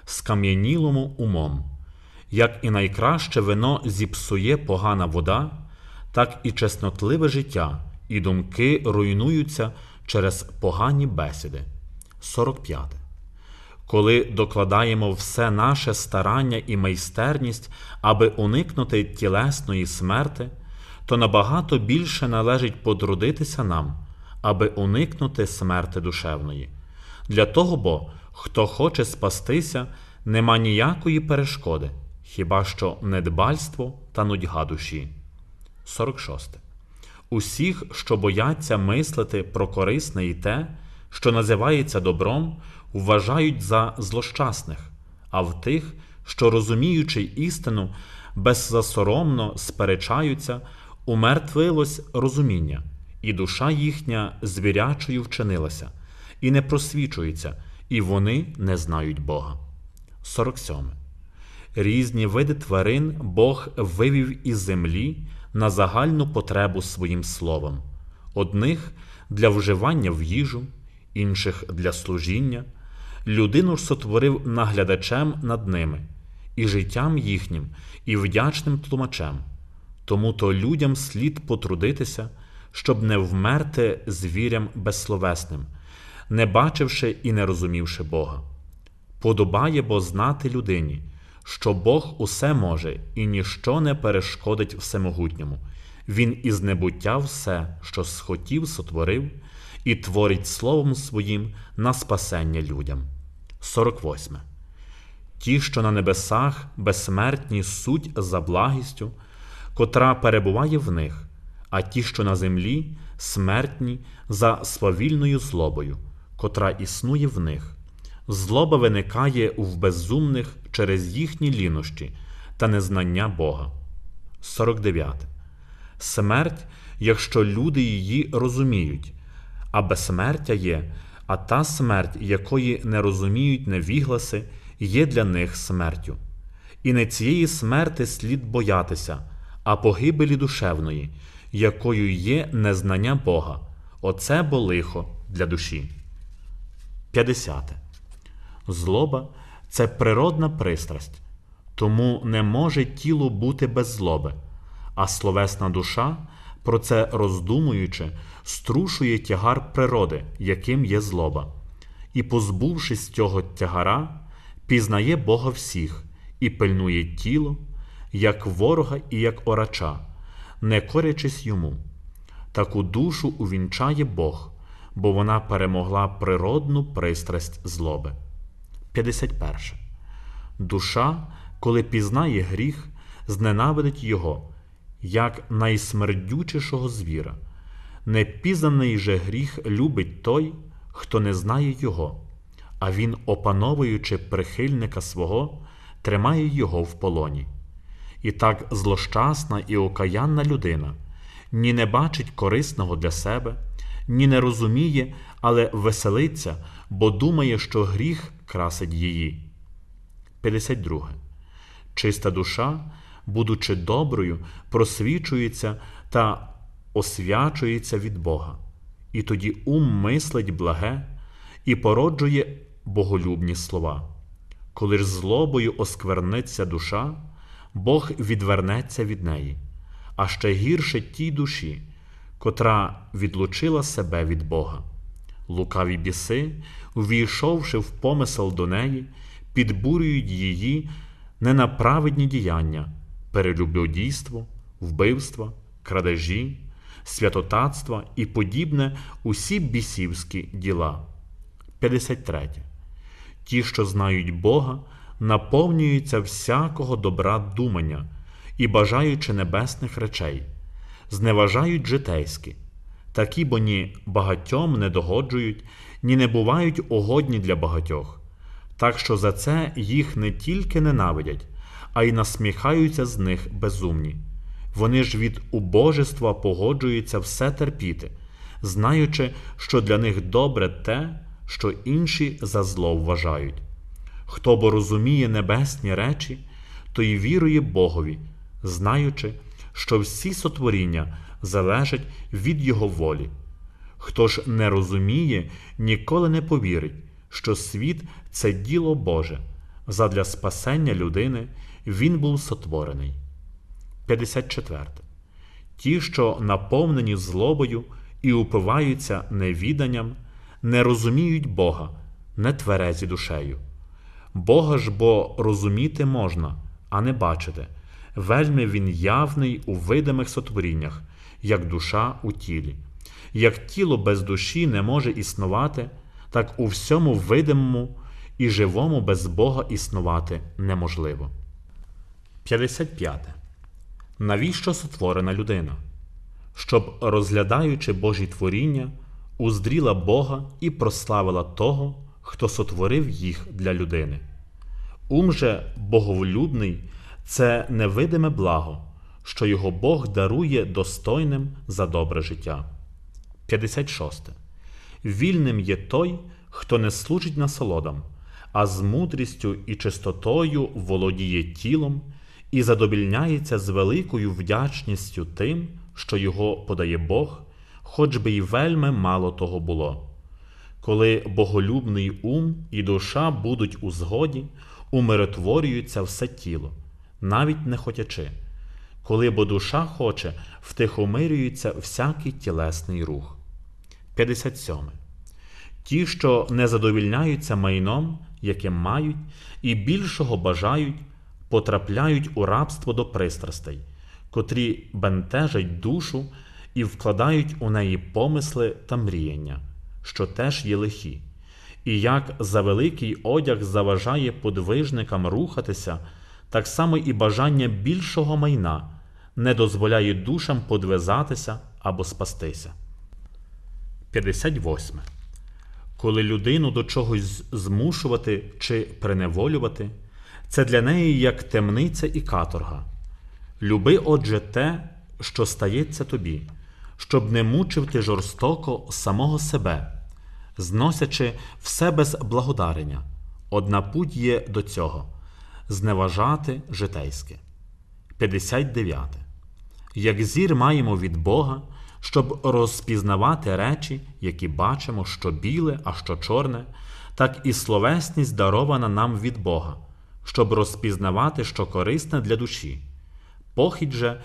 скам'янілому умом. Як і найкраще вино зіпсує погана вода, так і чеснотливе життя і думки руйнуються через погані бесіди. 45. Коли докладаємо все наше старання і майстерність, аби уникнути тілесної смерти, то набагато більше належить подрудитися нам, аби уникнути смерти душевної. Для того бо, хто хоче спастися, нема ніякої перешкоди, хіба що недбальство та нудьга душі. 46 усіх, що бояться мислити про корисне і те, що називається добром, вважають за злощасних, а в тих, що розуміючи істину, беззасоромно сперечаються, умертвилось розуміння, і душа їхня звірячою вчинилася, і не просвічується, і вони не знають Бога. 47. Різні види тварин Бог вивів із землі на загальну потребу своїм словом, одних для вживання в їжу, інших для служіння. Людину ж сотворив наглядачем над ними, і життям їхнім, і вдячним тлумачем. Тому то людям слід потрудитися, щоб не вмерти звірям безсловесним, не бачивши і не розумівши Бога. Подобає бо знати людині що Бог усе може і ніщо не перешкодить всемогутньому. Він із небуття все, що схотів, сотворив, і творить словом своїм на спасення людям. 48. Ті, що на небесах безсмертні суть за благістю, котра перебуває в них, а ті, що на землі, смертні за свавільною злобою, котра існує в них. Злоба виникає в безумних через їхні лінощі та незнання Бога. 49. Смерть, якщо люди її розуміють, а безсмертя є, а та смерть, якої не розуміють невігласи, є для них смертю. І не цієї смерти слід боятися, а погибелі душевної, якою є незнання Бога. Оце бо лихо для душі. 50. Злоба це природна пристрасть, тому не може тіло бути без злоби, а словесна душа, про це роздумуючи, струшує тягар природи, яким є злоба, і, позбувшись цього тягара, пізнає Бога всіх і пильнує тіло, як ворога і як орача, не корячись йому. Таку душу увінчає Бог, бо вона перемогла природну пристрасть злоби. 51. Душа, коли пізнає гріх, зненавидить його, як найсмердючішого звіра. Непізнаний же гріх любить той, хто не знає його, а він, опановуючи прихильника свого, тримає його в полоні. І так злощасна і окаянна людина ні не бачить корисного для себе, ні не розуміє, але веселиться, бо думає, що гріх красить її. 52. Чиста душа, будучи доброю, просвічується та освячується від Бога. І тоді ум мислить благе і породжує боголюбні слова. Коли ж злобою оскверниться душа, Бог відвернеться від неї, а ще гірше тій душі, котра відлучила себе від Бога. Лукаві біси, увійшовши в помисел до неї, підбурюють її ненаправедні діяння, перелюблюдійство, вбивства, крадежі, святотатства і подібне усі бісівські діла. 53. Ті, що знають Бога, наповнюються всякого добра думання і бажаючи небесних речей, зневажають житейські такі бо ні багатьом не догоджують, ні не бувають угодні для багатьох, так що за це їх не тільки ненавидять, а й насміхаються з них безумні. Вони ж від убожества погоджуються все терпіти, знаючи, що для них добре те, що інші за зло вважають. Хто бо розуміє небесні речі, то й вірує Богові, знаючи, що всі сотворіння залежить від його волі. Хто ж не розуміє, ніколи не повірить, що світ це діло Боже, задля спасення людини він був сотворений. 54. Ті, що наповнені злобою і упиваються невіданням, не розуміють Бога, не тверезі душею. Бога ж бо розуміти можна, а не бачити. Вельми він явний у видимих сотворіннях, як душа у тілі. Як тіло без душі не може існувати, так у всьому видимому і живому без Бога існувати неможливо. 55. Навіщо сотворена людина? Щоб, розглядаючи Божі творіння, уздріла Бога і прославила того, хто сотворив їх для людини. Ум же боговолюбний це невидиме благо що його Бог дарує достойним за добре життя. 56. Вільним є той, хто не служить насолодам, а з мудрістю і чистотою володіє тілом і задовільняється з великою вдячністю тим, що його подає Бог, хоч би й вельми мало того було. Коли боголюбний ум і душа будуть у згоді, умиротворюється все тіло, навіть не хотячи. Коли бо душа хоче, втихомирюється всякий тілесний рух. 57. Ті, що не задовільняються майном, яким мають, і більшого бажають, потрапляють у рабство до пристрастей, котрі бентежать душу і вкладають у неї помисли та мріяння, що теж є лихі, і як за великий одяг заважає подвижникам рухатися так само і бажання більшого майна не дозволяє душам подвизатися або спастися. 58. Коли людину до чогось змушувати чи приневолювати, це для неї як темниця і каторга. Люби, отже, те, що стається тобі, щоб не мучив ти жорстоко самого себе, зносячи все без благодарення. Одна путь є до цього зневажати житейське. 59. Як зір маємо від Бога, щоб розпізнавати речі, які бачимо, що біле, а що чорне, так і словесність дарована нам від Бога, щоб розпізнавати, що корисне для душі. Похідь же,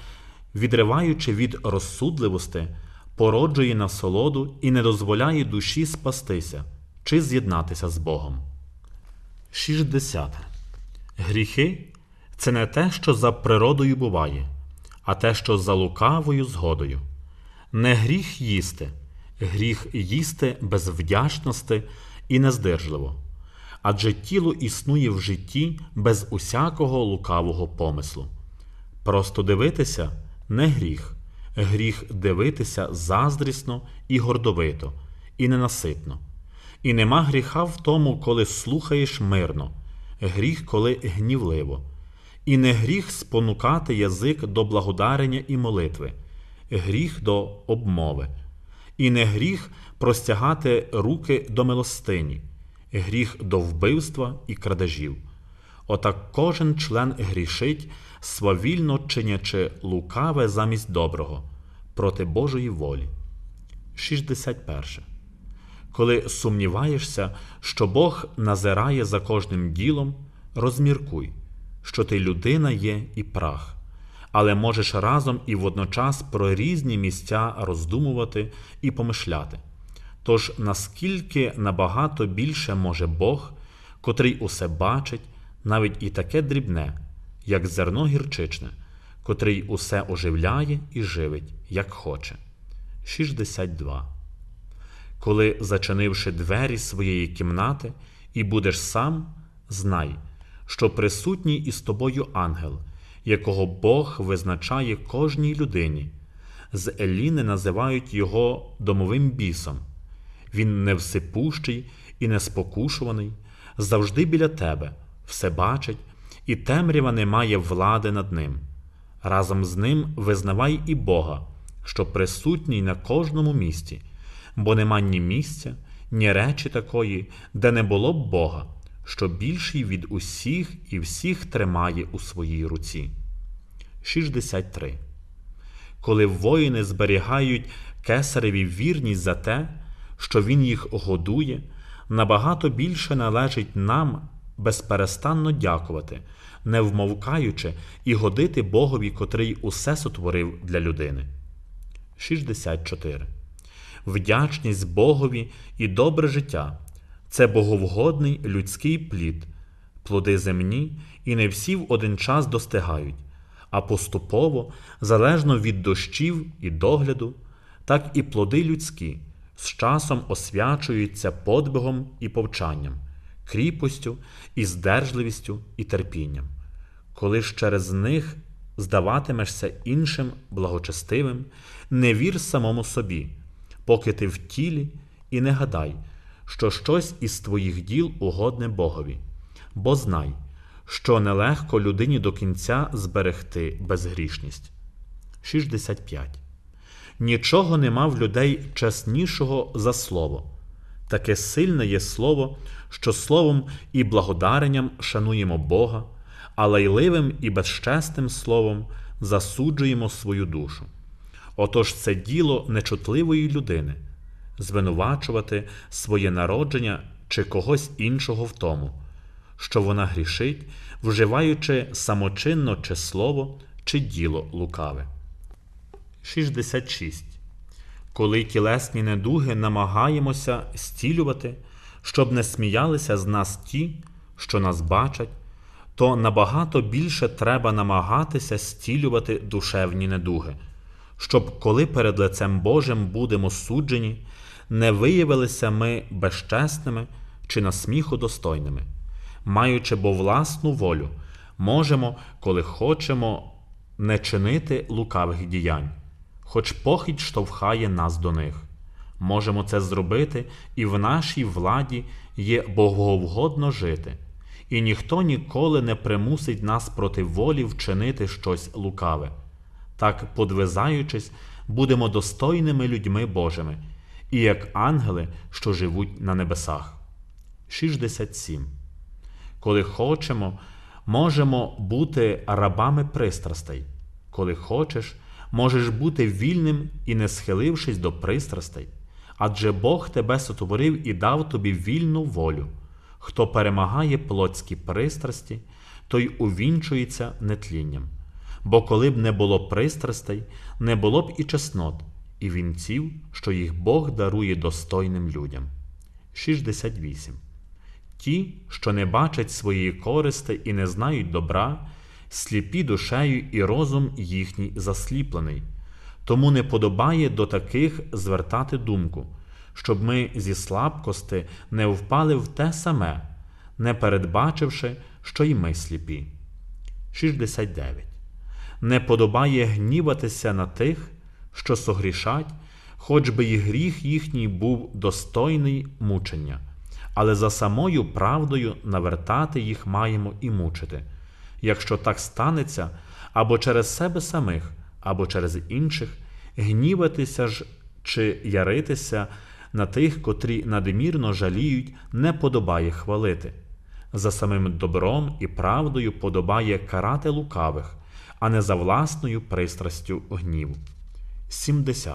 відриваючи від розсудливости, породжує насолоду і не дозволяє душі спастися чи з'єднатися з Богом. 60. Гріхи це не те, що за природою буває, а те, що за лукавою згодою. Не гріх їсти, гріх їсти без вдячності і нездержливо. Адже тіло існує в житті без усякого лукавого помислу. Просто дивитися не гріх, гріх дивитися заздрісно і гордовито, і ненаситно. І нема гріха в тому, коли слухаєш мирно гріх, коли гнівливо, і не гріх спонукати язик до благодарення і молитви, гріх до обмови, і не гріх простягати руки до милостині, гріх до вбивства і крадежів. Отак кожен член грішить, свавільно чинячи лукаве замість доброго проти Божої волі. 61 коли сумніваєшся, що Бог назирає за кожним ділом, розміркуй, що ти людина є і прах, але можеш разом і водночас про різні місця роздумувати і помишляти. Тож наскільки набагато більше може Бог, котрий усе бачить, навіть і таке дрібне, як зерно гірчичне, котрий усе оживляє і живить, як хоче. 62 коли, зачинивши двері своєї кімнати, і будеш сам, знай, що присутній із тобою ангел, якого Бог визначає кожній людині. З Еліни називають його домовим бісом. Він невсипущий і неспокушуваний, завжди біля тебе, все бачить, і темрява не має влади над ним. Разом з ним визнавай і Бога, що присутній на кожному місці, бо нема ні місця, ні речі такої, де не було б Бога, що більший від усіх і всіх тримає у своїй руці. 63. Коли воїни зберігають кесареві вірність за те, що він їх годує, набагато більше належить нам безперестанно дякувати, не вмовкаючи і годити Богові, котрий усе сотворив для людини. 64 вдячність Богові і добре життя. Це боговгодний людський плід, плоди земні і не всі в один час достигають, а поступово, залежно від дощів і догляду, так і плоди людські з часом освячуються подбигом і повчанням, кріпостю і здержливістю і терпінням. Коли ж через них здаватимешся іншим благочестивим, не вір самому собі поки ти в тілі, і не гадай, що щось із твоїх діл угодне Богові, бо знай, що нелегко людині до кінця зберегти безгрішність. 65. Нічого нема в людей чеснішого за слово. Таке сильне є слово, що словом і благодаренням шануємо Бога, а лайливим і безчестим словом засуджуємо свою душу. Отож це діло нечутливої людини звинувачувати своє народження чи когось іншого в тому, що вона грішить, вживаючи самочинно чи слово, чи діло лукаве. 66. Коли тілесні недуги намагаємося стілювати, щоб не сміялися з нас ті, що нас бачать, то набагато більше треба намагатися стілювати душевні недуги щоб коли перед лицем Божим будемо суджені, не виявилися ми безчесними чи насміху достойними, маючи бо власну волю, можемо, коли хочемо, не чинити лукавих діянь, хоч похідь штовхає нас до них. Можемо це зробити, і в нашій владі є боговгодно жити, і ніхто ніколи не примусить нас проти волі вчинити щось лукаве так подвизаючись, будемо достойними людьми Божими, і як ангели, що живуть на небесах. 67. Коли хочемо, можемо бути рабами пристрастей. Коли хочеш, можеш бути вільним і не схилившись до пристрастей. Адже Бог тебе сотворив і дав тобі вільну волю. Хто перемагає плотські пристрасті, той увінчується нетлінням бо коли б не було пристрастей, не було б і чеснот, і вінців, що їх Бог дарує достойним людям. 68. Ті, що не бачать своєї користи і не знають добра, сліпі душею і розум їхній засліплений. Тому не подобає до таких звертати думку, щоб ми зі слабкости не впали в те саме, не передбачивши, що й ми сліпі. 69 не подобає гніватися на тих, що согрішать, хоч би і гріх їхній був достойний мучення, але за самою правдою навертати їх маємо і мучити. Якщо так станеться, або через себе самих, або через інших, гніватися ж чи яритися на тих, котрі надмірно жаліють, не подобає хвалити. За самим добром і правдою подобає карати лукавих, а не за власною пристрастю гніву. 70.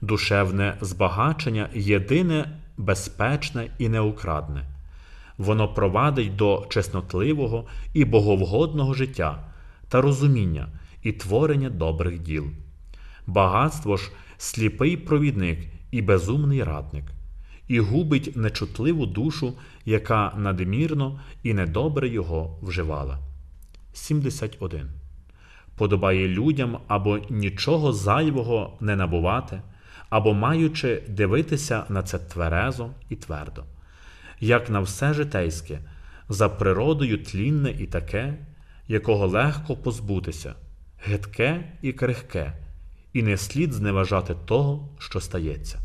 Душевне збагачення єдине безпечне і неукрадне. Воно провадить до чеснотливого і боговгодного життя та розуміння і творення добрих діл. Багатство ж сліпий провідник і безумний радник, і губить нечутливу душу, яка надмірно і недобре його вживала. 71. Подобає людям або нічого зайвого не набувати, або маючи дивитися на це тверезо і твердо, як на все житейське, за природою тлінне і таке, якого легко позбутися, гидке і крихке, і не слід зневажати того, що стається.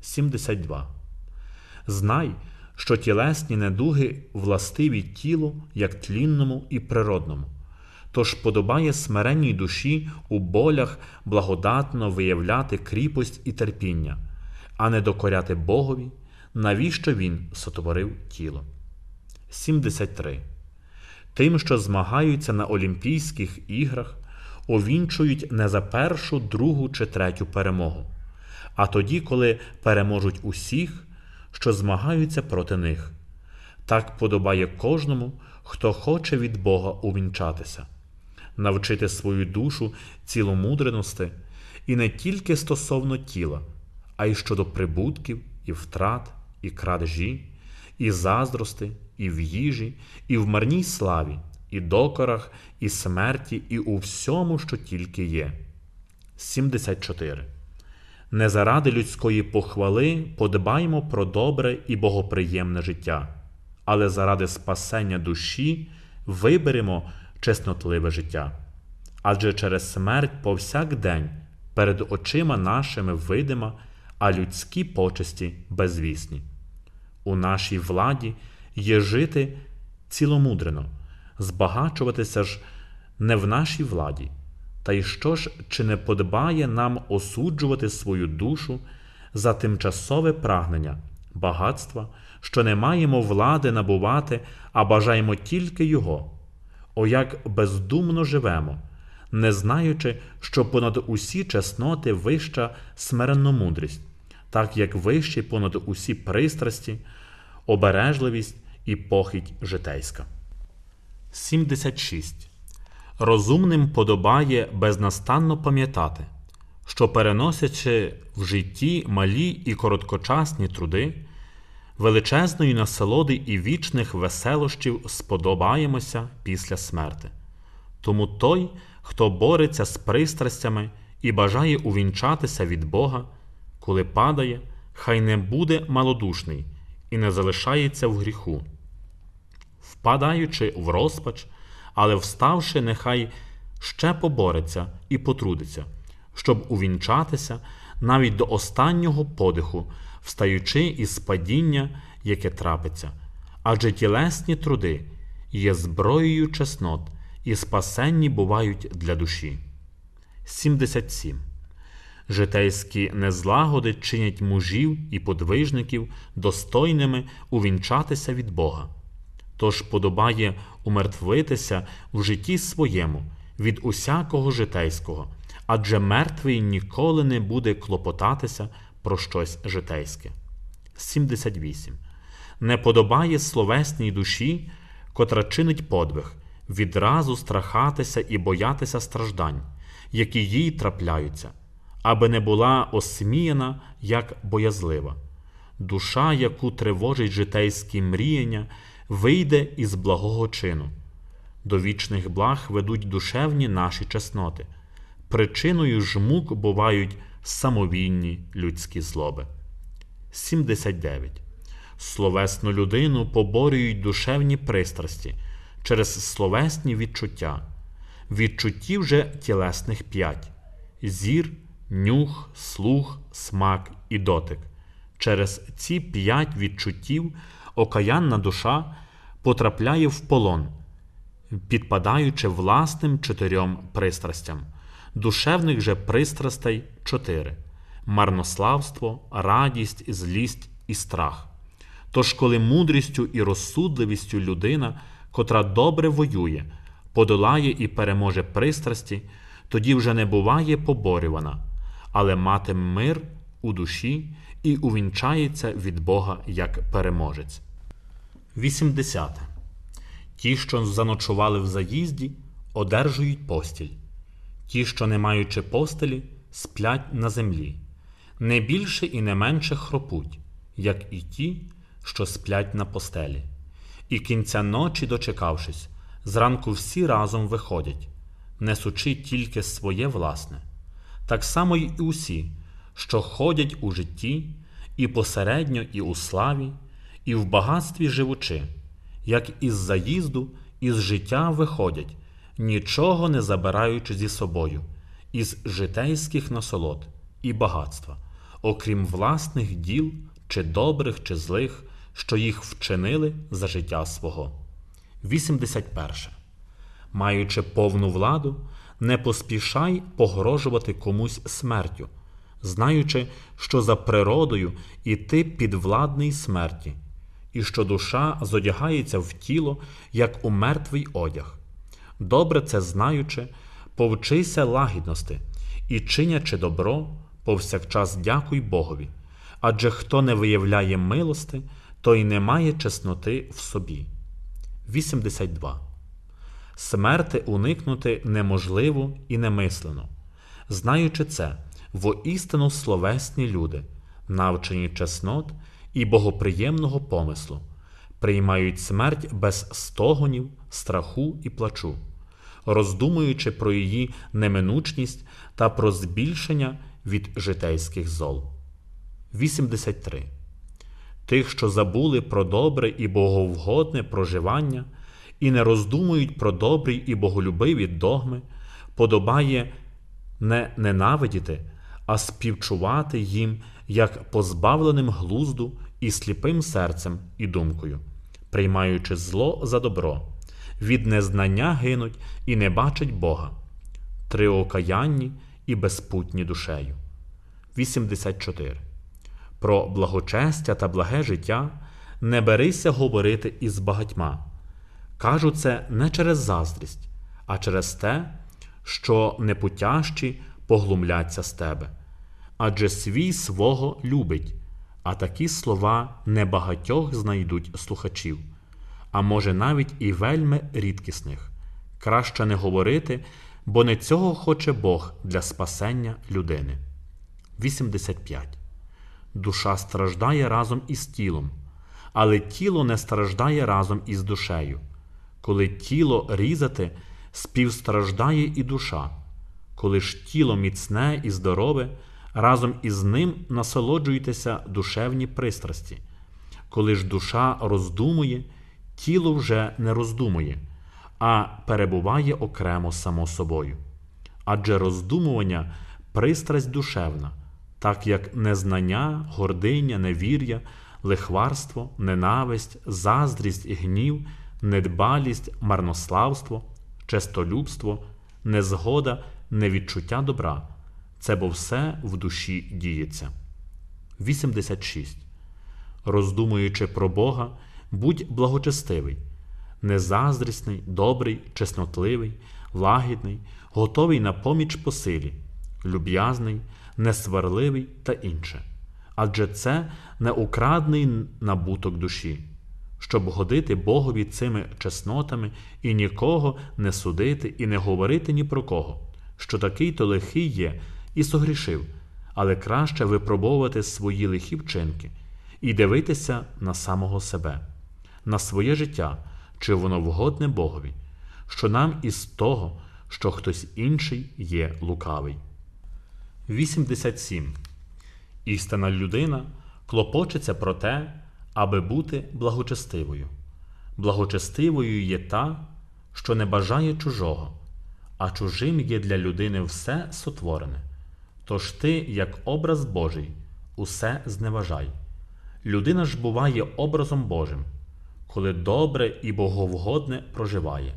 72. Знай, що тілесні недуги властиві тілу як тлінному і природному, тож подобає смиренній душі у болях благодатно виявляти кріпость і терпіння, а не докоряти Богові, навіщо він сотворив тіло. 73. Тим, що змагаються на Олімпійських іграх, овінчують не за першу, другу чи третю перемогу. А тоді, коли переможуть усіх, що змагаються проти них. Так подобає кожному, хто хоче від Бога увінчатися, навчити свою душу ціломудреності і не тільки стосовно тіла, а й щодо прибутків, і втрат, і крадежі, і заздрости, і в їжі, і в марній славі, і докорах, і смерті, і у всьому, що тільки є. 74 не заради людської похвали подбаймо про добре і богоприємне життя, але заради спасення душі виберемо чеснотливе життя. Адже через смерть повсякдень перед очима нашими видима, а людські почесті безвісні. У нашій владі є жити ціломудрено, збагачуватися ж не в нашій владі, та й що ж, чи не подбає нам осуджувати свою душу за тимчасове прагнення, багатства, що не маємо влади набувати, а бажаємо тільки його? О як бездумно живемо, не знаючи, що понад усі чесноти вища смиренномудрість, так як вищі понад усі пристрасті, обережливість і похить житейська. 76 Розумним подобає безнастанно пам'ятати, що переносячи в житті малі і короткочасні труди, величезної насолоди і вічних веселощів сподобаємося після смерти. Тому той, хто бореться з пристрастями і бажає увінчатися від Бога, коли падає, хай не буде малодушний і не залишається в гріху, впадаючи в розпач але, вставши, нехай ще побореться і потрудиться, щоб увінчатися навіть до останнього подиху, встаючи із падіння, яке трапиться. Адже тілесні труди є зброєю чеснот, і спасенні бувають для душі. 77. Житейські незлагоди чинять мужів і подвижників достойними увінчатися від Бога. Тож подобає умертвитися в житті своєму від усякого житейського, адже мертвий ніколи не буде клопотатися про щось житейське. 78. Не подобає словесній душі, котра чинить подвиг, відразу страхатися і боятися страждань, які їй трапляються, аби не була осміяна як боязлива. Душа, яку тривожить житейські мріяння вийде із благого чину. До вічних благ ведуть душевні наші чесноти. Причиною жмук бувають самовільні людські злоби. 79. Словесну людину поборюють душевні пристрасті через словесні відчуття, відчуттів же тілесних п'ять зір, нюх, слух, смак і дотик. Через ці п'ять відчуттів окаянна душа потрапляє в полон, підпадаючи власним чотирьом пристрастям, душевних же пристрастей чотири марнославство, радість, злість і страх. Тож, коли мудрістю і розсудливістю людина, котра добре воює, подолає і переможе пристрасті, тоді вже не буває поборювана, але матиме мир у душі і увінчається від Бога як переможець. 80. Ті, що заночували в заїзді, одержують постіль. Ті, що, не маючи постелі, сплять на землі. Не більше і не менше хропуть, як і ті, що сплять на постелі. І кінця ночі, дочекавшись, зранку всі разом виходять, несучи тільки своє власне. Так само й усі, що ходять у житті, і посередньо, і у славі і в багатстві живучи, як із заїзду, із життя виходять, нічого не забираючи зі собою, із житейських насолод і багатства, окрім власних діл, чи добрих, чи злих, що їх вчинили за життя свого. 81. Маючи повну владу, не поспішай погрожувати комусь смертю, знаючи, що за природою і ти підвладний смерті і що душа зодягається в тіло, як у мертвий одяг. Добре це знаючи, повчися лагідності і, чинячи добро, повсякчас дякуй Богові. Адже хто не виявляє милости, той не має чесноти в собі. 82. Смерти уникнути неможливо і немислено. Знаючи це, воістину словесні люди, навчені чеснот і богоприємного помислу, приймають смерть без стогонів, страху і плачу, роздумуючи про її неминучність та про збільшення від житейських зол. 83. Тих, що забули про добре і боговгодне проживання, і не роздумують про добрі і боголюбиві догми, подобає не ненавидіти, а співчувати їм як позбавленим глузду і сліпим серцем і думкою, приймаючи зло за добро, від незнання гинуть і не бачать Бога, три окаянні і безпутні душею. 84. Про благочестя та благе життя не берися говорити із багатьма. Кажу це не через заздрість, а через те, що непутящі поглумляться з тебе. Адже свій свого любить, а такі слова небагатьох знайдуть слухачів, а може навіть і вельми рідкісних. Краще не говорити, бо не цього хоче Бог для спасення людини. 85. Душа страждає разом із тілом, але тіло не страждає разом із душею. Коли тіло різати, співстраждає і душа. Коли ж тіло міцне і здорове, разом із ним насолоджуйтеся душевні пристрасті. Коли ж душа роздумує, тіло вже не роздумує, а перебуває окремо само собою. Адже роздумування пристрасть душевна, так як незнання, гординя, невір'я, лихварство, ненависть, заздрість і гнів, недбалість, марнославство, честолюбство, незгода, невідчуття добра. Це бо все в душі діється. 86. Роздумуючи про Бога, будь благочестивий, незаздрісний, добрий, чеснотливий, лагідний, готовий на поміч по силі, люб'язний, несварливий та інше. Адже це неукрадний набуток душі, щоб годити Богові цими чеснотами і нікого не судити, і не говорити ні про кого, що такий то лихий є і согрішив, але краще випробовувати свої лихі вчинки і дивитися на самого себе, на своє життя, чи воно вгодне Богові, що нам із того, що хтось інший є лукавий. 87. Істина людина клопочеться про те, аби бути благочестивою. Благочестивою є та, що не бажає чужого, а чужим є для людини все сотворене. Тож ти, як образ Божий, усе зневажай. Людина ж буває образом Божим, коли добре і боговгодне проживає.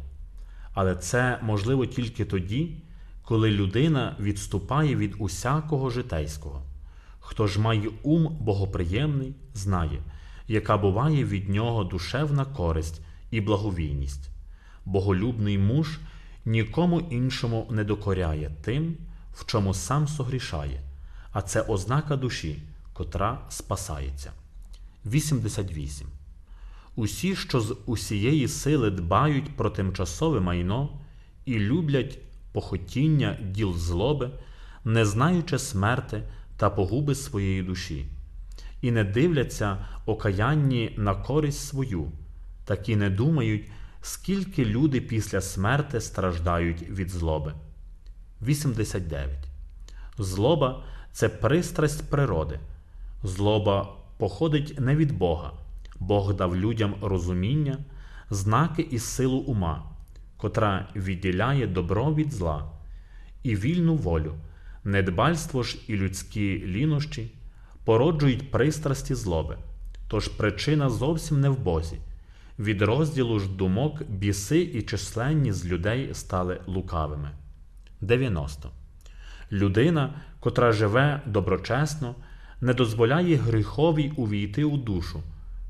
Але це можливо тільки тоді, коли людина відступає від усякого житейського. Хто ж має ум богоприємний, знає, яка буває від нього душевна користь і благовійність. Боголюбний муж нікому іншому не докоряє тим в чому сам согрішає, а це ознака душі, котра спасається. 88. Усі, що з усієї сили дбають про тимчасове майно і люблять похотіння діл злоби, не знаючи смерти та погуби своєї душі, і не дивляться окаянні на користь свою, такі не думають, скільки люди після смерти страждають від злоби. 89. Злоба це пристрасть природи. Злоба походить не від Бога. Бог дав людям розуміння, знаки і силу ума, котра відділяє добро від зла і вільну волю, недбальство ж і людські лінощі породжують пристрасті злоби. Тож причина зовсім не в Бозі. Від розділу ж думок біси і численні з людей стали лукавими. 90. Людина, котра живе доброчесно, не дозволяє гріховій увійти у душу.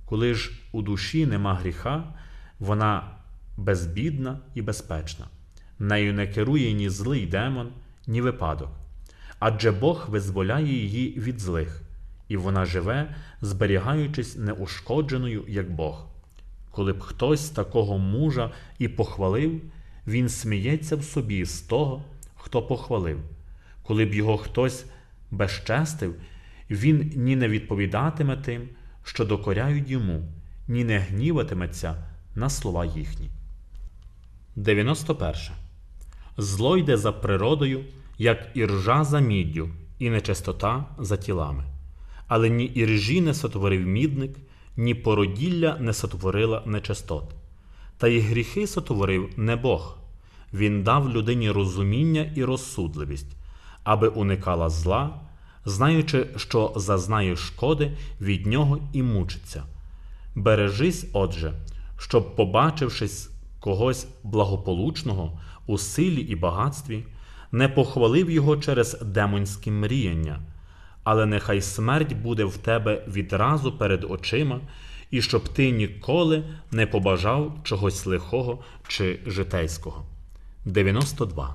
Коли ж у душі нема гріха, вона безбідна і безпечна. Нею не керує ні злий демон, ні випадок. Адже Бог визволяє її від злих, і вона живе, зберігаючись неушкодженою, як Бог. Коли б хтось такого мужа і похвалив, він сміється в собі з того хто похвалив. Коли б його хтось безчестив, він ні не відповідатиме тим, що докоряють йому, ні не гніватиметься на слова їхні. 91. Зло йде за природою, як іржа за міддю, і нечистота за тілами. Але ні іржі не сотворив мідник, ні породілля не сотворила нечистот. Та й гріхи сотворив не Бог. Він дав людині розуміння і розсудливість, аби уникала зла, знаючи, що зазнає шкоди від нього і мучиться. Бережись, отже, щоб, побачившись когось благополучного у силі і багатстві, не похвалив його через демонські мріяння, але нехай смерть буде в тебе відразу перед очима, і щоб ти ніколи не побажав чогось лихого чи житейського. 92.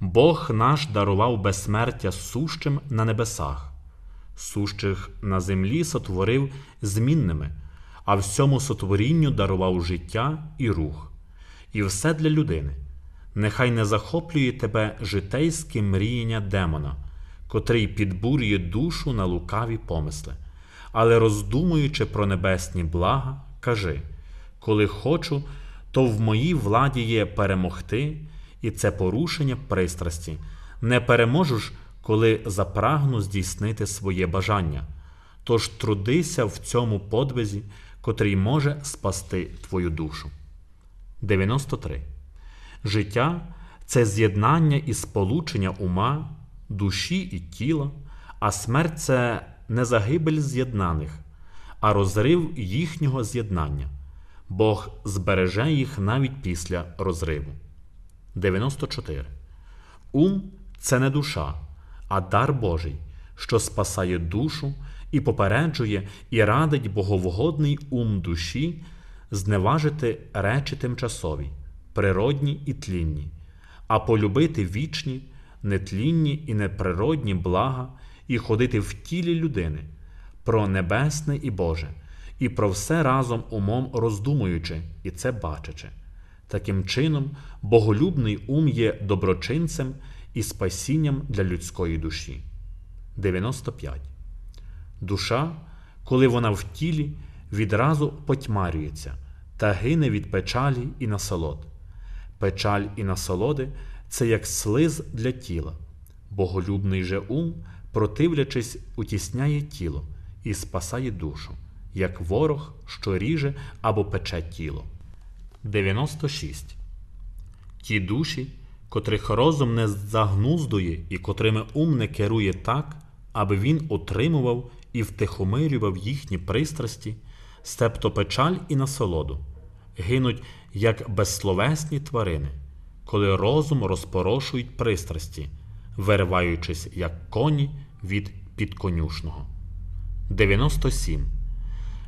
Бог наш дарував безсмертя сущим на небесах, сущих на землі сотворив змінними, а всьому сотворінню дарував життя і рух, і все для людини. Нехай не захоплює тебе житейське мріяння демона, котрий підбурює душу на лукаві помисли, але роздумуючи про небесні блага, кажи коли хочу то в моїй владі є перемогти, і це порушення пристрасті. Не переможу ж, коли запрагну здійснити своє бажання. Тож трудися в цьому подвизі, котрий може спасти твою душу. 93. Життя це з'єднання і сполучення ума, душі і тіла, а смерть це не загибель з'єднаних, а розрив їхнього з'єднання. Бог збереже їх навіть після розриву. 94. Ум це не душа, а дар Божий, що спасає душу і попереджує і радить боговгодний ум душі зневажити речі тимчасові, природні і тлінні, а полюбити вічні, нетлінні і неприродні блага і ходити в тілі людини, про небесне і Боже і про все разом умом роздумуючи і це бачачи. Таким чином, боголюбний ум є доброчинцем і спасінням для людської душі. 95. Душа, коли вона в тілі, відразу потьмарюється та гине від печалі і насолод. Печаль і насолоди це як слиз для тіла. Боголюбний же ум, противлячись, утісняє тіло і спасає душу як ворог, що ріже або пече тіло. 96. Ті душі, котрих розум не загнуздує і котрими ум не керує так, аби він отримував і втихомирював їхні пристрасті, степто печаль і насолоду, гинуть як безсловесні тварини, коли розум розпорошують пристрасті, вириваючись як коні від підконюшного. 97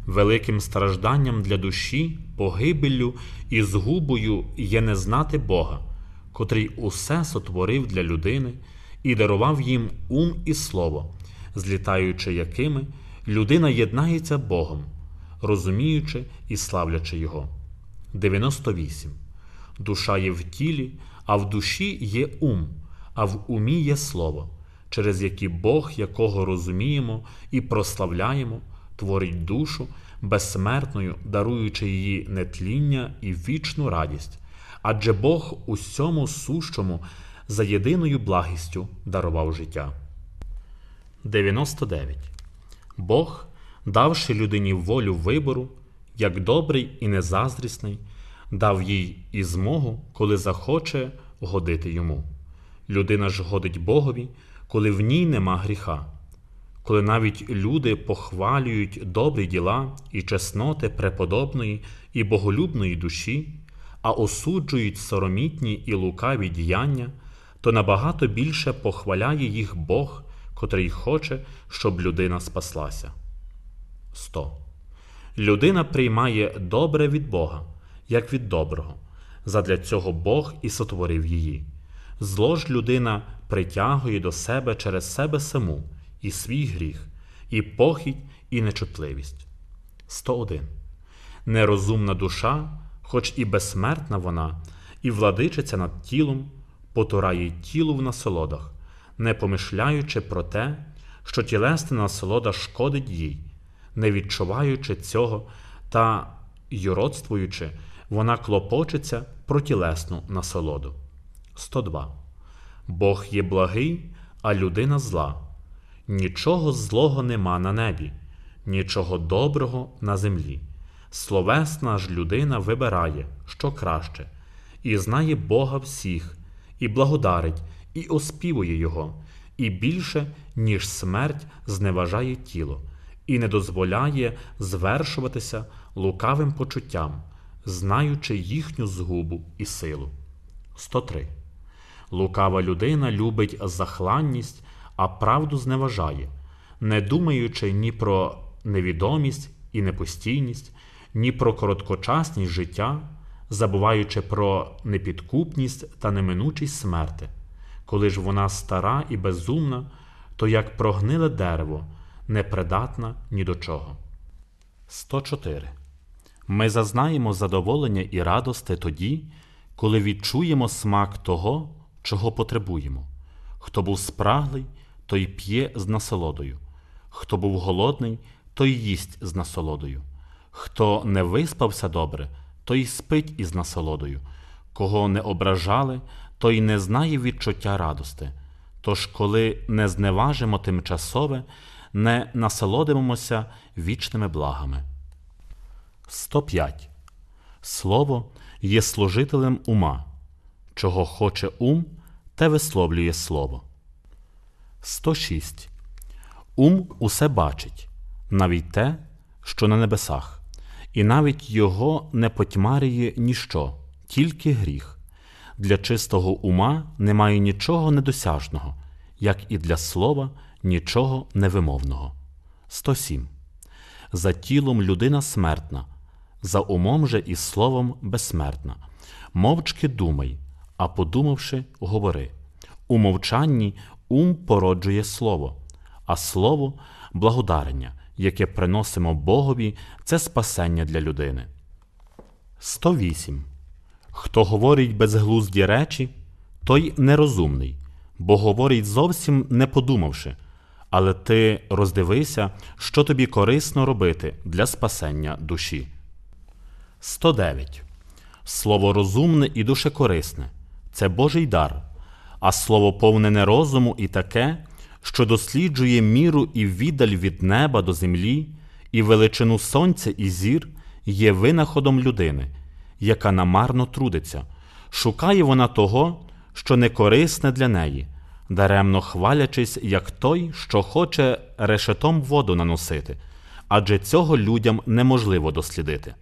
великим стражданням для душі, погибеллю і згубою є не знати Бога, котрий усе сотворив для людини і дарував їм ум і слово, злітаючи якими людина єднається Богом, розуміючи і славлячи Його. 98. Душа є в тілі, а в душі є ум, а в умі є слово, через які Бог, якого розуміємо і прославляємо творить душу безсмертною, даруючи її нетління і вічну радість. Адже Бог усьому сущому за єдиною благістю дарував життя. 99. Бог, давши людині волю вибору, як добрий і незаздрісний, дав їй і змогу, коли захоче годити йому. Людина ж годить Богові, коли в ній нема гріха коли навіть люди похвалюють добрі діла і чесноти преподобної і боголюбної душі, а осуджують соромітні і лукаві діяння, то набагато більше похваляє їх Бог, котрий хоче, щоб людина спаслася. 100. Людина приймає добре від Бога, як від доброго. Задля цього Бог і сотворив її. Зло ж людина притягує до себе через себе саму і свій гріх, і похідь, і нечутливість. 101. Нерозумна душа, хоч і безсмертна вона, і владичиться над тілом, потурає тілу в насолодах, не помишляючи про те, що тілесна насолода шкодить їй, не відчуваючи цього та юродствуючи, вона клопочеться про тілесну насолоду. 102. Бог є благий, а людина зла. Нічого злого нема на небі, нічого доброго на землі. Словесна ж людина вибирає, що краще, і знає Бога всіх, і благодарить, і оспівує Його, і більше, ніж смерть зневажає тіло, і не дозволяє звершуватися лукавим почуттям, знаючи їхню згубу і силу. 103. Лукава людина любить захланність а правду зневажає, не думаючи ні про невідомість і непостійність, ні про короткочасність життя, забуваючи про непідкупність та неминучість смерти. Коли ж вона стара і безумна, то як прогниле дерево, непридатна ні до чого. 104. Ми зазнаємо задоволення і радости тоді, коли відчуємо смак того, чого потребуємо. Хто був спраглий, той п'є з насолодою, хто був голодний, той їсть з насолодою, хто не виспався добре, той спить із насолодою, кого не ображали, той не знає відчуття радости. Тож, коли не зневажимо тимчасове, не насолодимося вічними благами. 105. Слово є служителем ума. Чого хоче ум, те висловлює слово. 106. Ум усе бачить, навіть те, що на небесах, і навіть його не потьмарює ніщо, тільки гріх. Для чистого ума немає нічого недосяжного, як і для слова нічого невимовного. 107. За тілом людина смертна, за умом же і словом безсмертна. Мовчки думай, а подумавши, говори. У мовчанні Ум породжує слово, а слово благодарення, яке приносимо Богові, це спасення для людини. 108. Хто говорить безглузді речі, той нерозумний, бо говорить зовсім не подумавши, але ти роздивися, що тобі корисно робити для спасення душі. 109. Слово розумне і душекорисне це Божий дар, а слово повнене розуму і таке, що досліджує міру і віддаль від неба до землі, і величину сонця і зір є винаходом людини, яка намарно трудиться, шукає вона того, що не корисне для неї, даремно хвалячись, як той, що хоче решетом воду наносити, адже цього людям неможливо дослідити.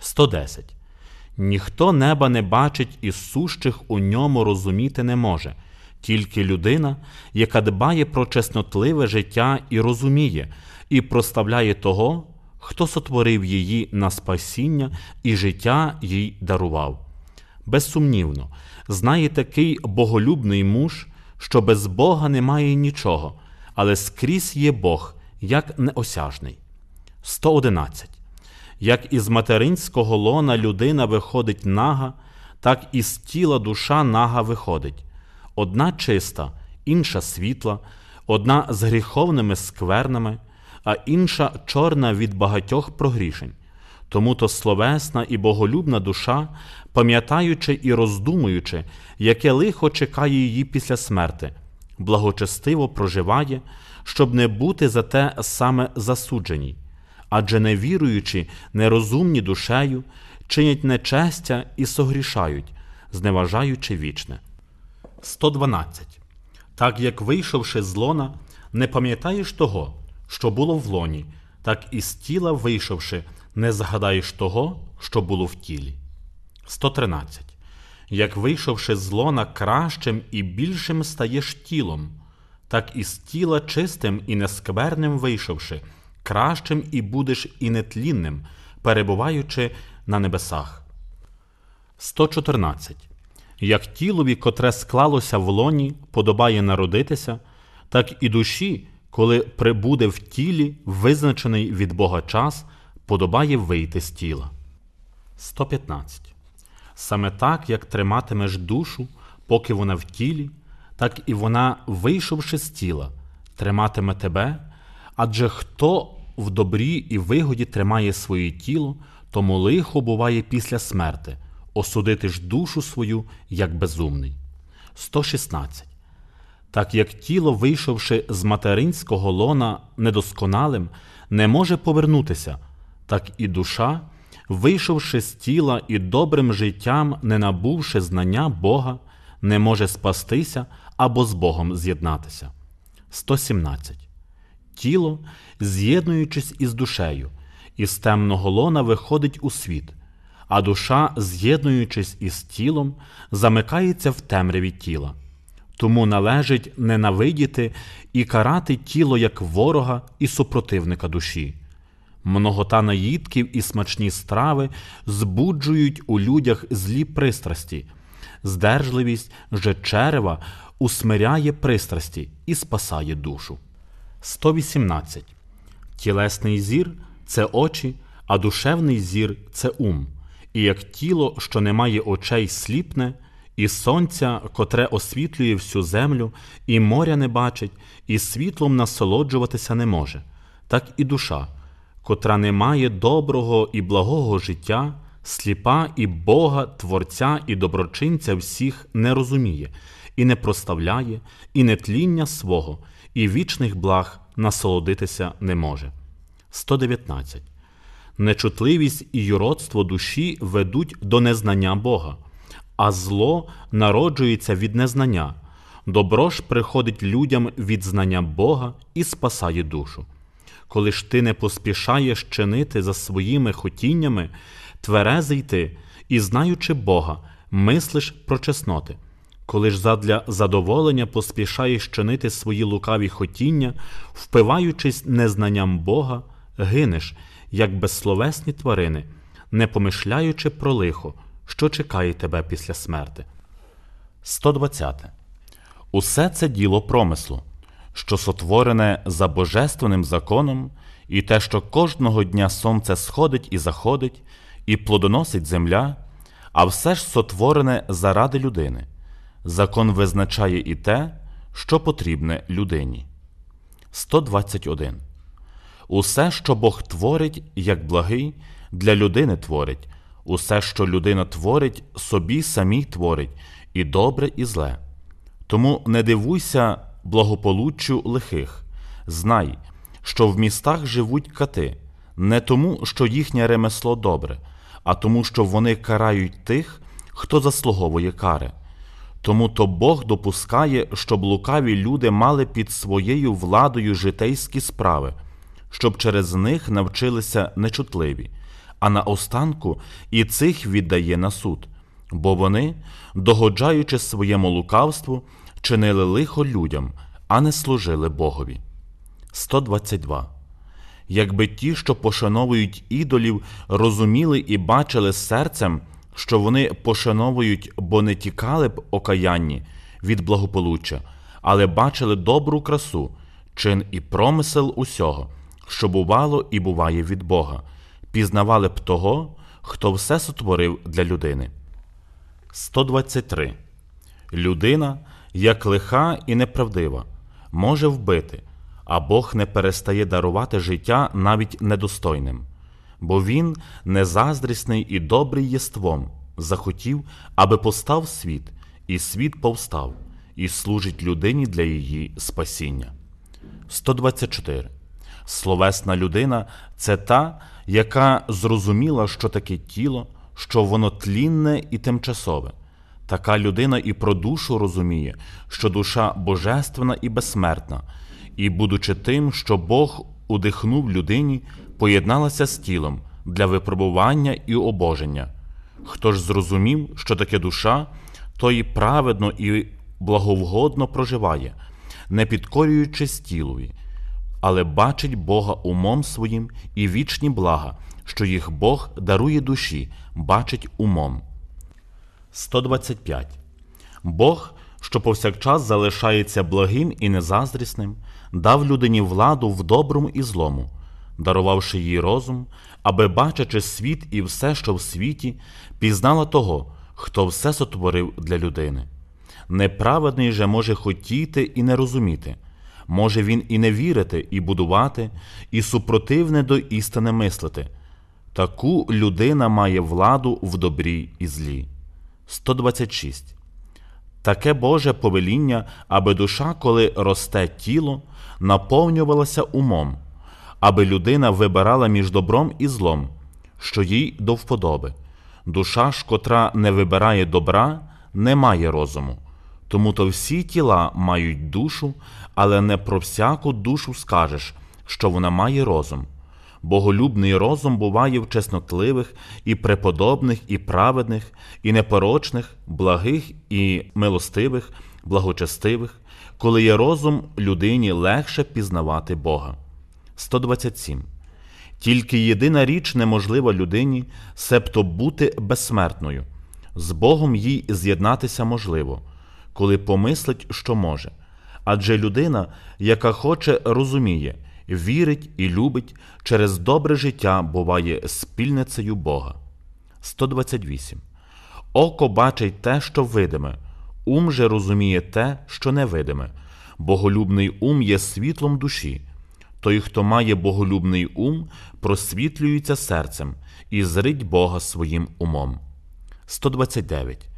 110 Ніхто неба не бачить і сущих у ньому розуміти не може, тільки людина, яка дбає про чеснотливе життя і розуміє, і проставляє того, хто сотворив її на спасіння і життя їй дарував. Безсумнівно, знає такий боголюбний муж, що без Бога немає нічого, але скрізь є Бог, як неосяжний. 111 як із материнського лона людина виходить нага, так і з тіла душа нага виходить. Одна чиста, інша світла, одна з гріховними сквернами, а інша чорна від багатьох прогрішень. Тому то словесна і боголюбна душа, пам'ятаючи і роздумуючи, яке лихо чекає її після смерти, благочестиво проживає, щоб не бути за те саме засудженій адже невіруючі, нерозумні душею, чинять нечестя і согрішають, зневажаючи вічне. 112. Так як, вийшовши з лона, не пам'ятаєш того, що було в лоні, так і з тіла вийшовши, не згадаєш того, що було в тілі. 113. Як вийшовши з лона кращим і більшим стаєш тілом, так і з тіла чистим і нескверним вийшовши кращим і будеш і нетлінним, перебуваючи на небесах. 114. Як тілові, котре склалося в лоні, подобає народитися, так і душі, коли прибуде в тілі, визначений від Бога час, подобає вийти з тіла. 115. Саме так, як триматимеш душу, поки вона в тілі, так і вона, вийшовши з тіла, триматиме тебе, Адже хто в добрі і вигоді тримає своє тіло, тому лихо буває після смерти, осудити ж душу свою, як безумний. 116. Так як тіло, вийшовши з материнського лона недосконалим, не може повернутися, так і душа, вийшовши з тіла і добрим життям, не набувши знання Бога, не може спастися або з Богом з'єднатися. 117 тіло, з'єднуючись із душею, із темного лона виходить у світ, а душа, з'єднуючись із тілом, замикається в темряві тіла. Тому належить ненавидіти і карати тіло як ворога і супротивника душі. Многота наїдків і смачні страви збуджують у людях злі пристрасті, здержливість же черева усмиряє пристрасті і спасає душу. 118. Тілесний зір це очі, а душевний зір це ум, і як тіло, що не має очей, сліпне, і сонця, котре освітлює всю землю, і моря не бачить, і світлом насолоджуватися не може, так і душа, котра не має доброго і благого життя, сліпа і Бога, Творця і доброчинця всіх не розуміє, і не проставляє, і не тління свого і вічних благ насолодитися не може. 119. Нечутливість і юродство душі ведуть до незнання Бога, а зло народжується від незнання. Добро ж приходить людям від знання Бога і спасає душу. Коли ж ти не поспішаєш чинити за своїми хотіннями, тверезий ти і, знаючи Бога, мислиш про чесноти коли ж задля задоволення поспішаєш чинити свої лукаві хотіння, впиваючись незнанням Бога, гинеш, як безсловесні тварини, не помишляючи про лихо, що чекає тебе після смерти. 120. Усе це діло промислу, що сотворене за божественним законом, і те, що кожного дня сонце сходить і заходить, і плодоносить земля, а все ж сотворене заради людини. Закон визначає і те, що потрібне людині. 121. Усе, що Бог творить, як благий, для людини творить, усе, що людина творить, собі самій творить, і добре, і зле. Тому не дивуйся благополуччю лихих. Знай, що в містах живуть кати, не тому, що їхнє ремесло добре, а тому, що вони карають тих, хто заслуговує кари. Тому то Бог допускає, щоб лукаві люди мали під своєю владою житейські справи, щоб через них навчилися нечутливі, а наостанку і цих віддає на суд, бо вони, догоджаючи своєму лукавству, чинили лихо людям, а не служили Богові. 122. Якби ті, що пошановують ідолів, розуміли і бачили серцем що вони пошановують, бо не тікали б окаянні від благополуччя, але бачили добру красу, чин і промисел усього, що бувало і буває від Бога, пізнавали б того, хто все сотворив для людини. 123. Людина, як лиха і неправдива, може вбити, а Бог не перестає дарувати життя навіть недостойним бо він, незаздрісний і добрий єством, захотів, аби постав світ, і світ повстав, і служить людині для її спасіння. 124. Словесна людина це та, яка зрозуміла, що таке тіло, що воно тлінне і тимчасове. Така людина і про душу розуміє, що душа божественна і безсмертна, і, будучи тим, що Бог удихнув людині, поєдналася з тілом для випробування і обоження. Хто ж зрозумів, що таке душа, той праведно і благовгодно проживає, не підкорюючись тілові, але бачить Бога умом своїм і вічні блага, що їх Бог дарує душі, бачить умом. 125. Бог, що повсякчас залишається благим і незаздрісним, дав людині владу в доброму і злому дарувавши їй розум, аби, бачачи світ і все, що в світі, пізнала того, хто все сотворив для людини. Неправедний же може хотіти і не розуміти, може він і не вірити, і будувати, і супротивне до істини мислити. Таку людина має владу в добрі і злі. 126. Таке Боже повеління, аби душа, коли росте тіло, наповнювалася умом аби людина вибирала між добром і злом, що їй до вподоби. Душа ж, котра не вибирає добра, не має розуму. Тому то всі тіла мають душу, але не про всяку душу скажеш, що вона має розум. Боголюбний розум буває в чеснотливих, і преподобних, і праведних, і непорочних, благих і милостивих, благочестивих, коли є розум, людині легше пізнавати Бога. 127. Тільки єдина річ неможлива людині, себто бути безсмертною. З Богом їй з'єднатися можливо, коли помислить, що може. Адже людина, яка хоче, розуміє, вірить і любить, через добре життя буває спільницею Бога. 128. Око бачить те, що видиме, ум же розуміє те, що невидиме. Боголюбний ум є світлом душі. Той, хто має боголюбний ум, просвітлюється серцем і зрить Бога своїм умом. 129.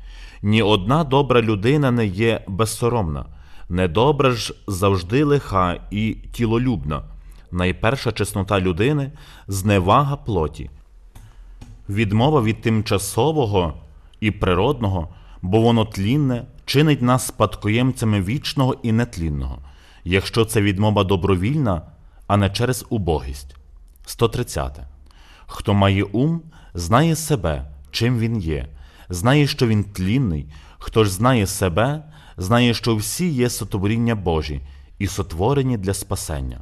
Ні одна добра людина не є безсоромна, недобра ж завжди лиха і тілолюбна, найперша чеснота людини зневага плоті, відмова від тимчасового і природного, бо воно тлінне, чинить нас спадкоємцями вічного і нетлінного. Якщо це відмова добровільна, а не через убогість. 130. Хто має ум, знає себе, чим він є, знає, що він тлінний, хто ж знає себе, знає, що всі є сотворіння Божі і сотворені для спасення.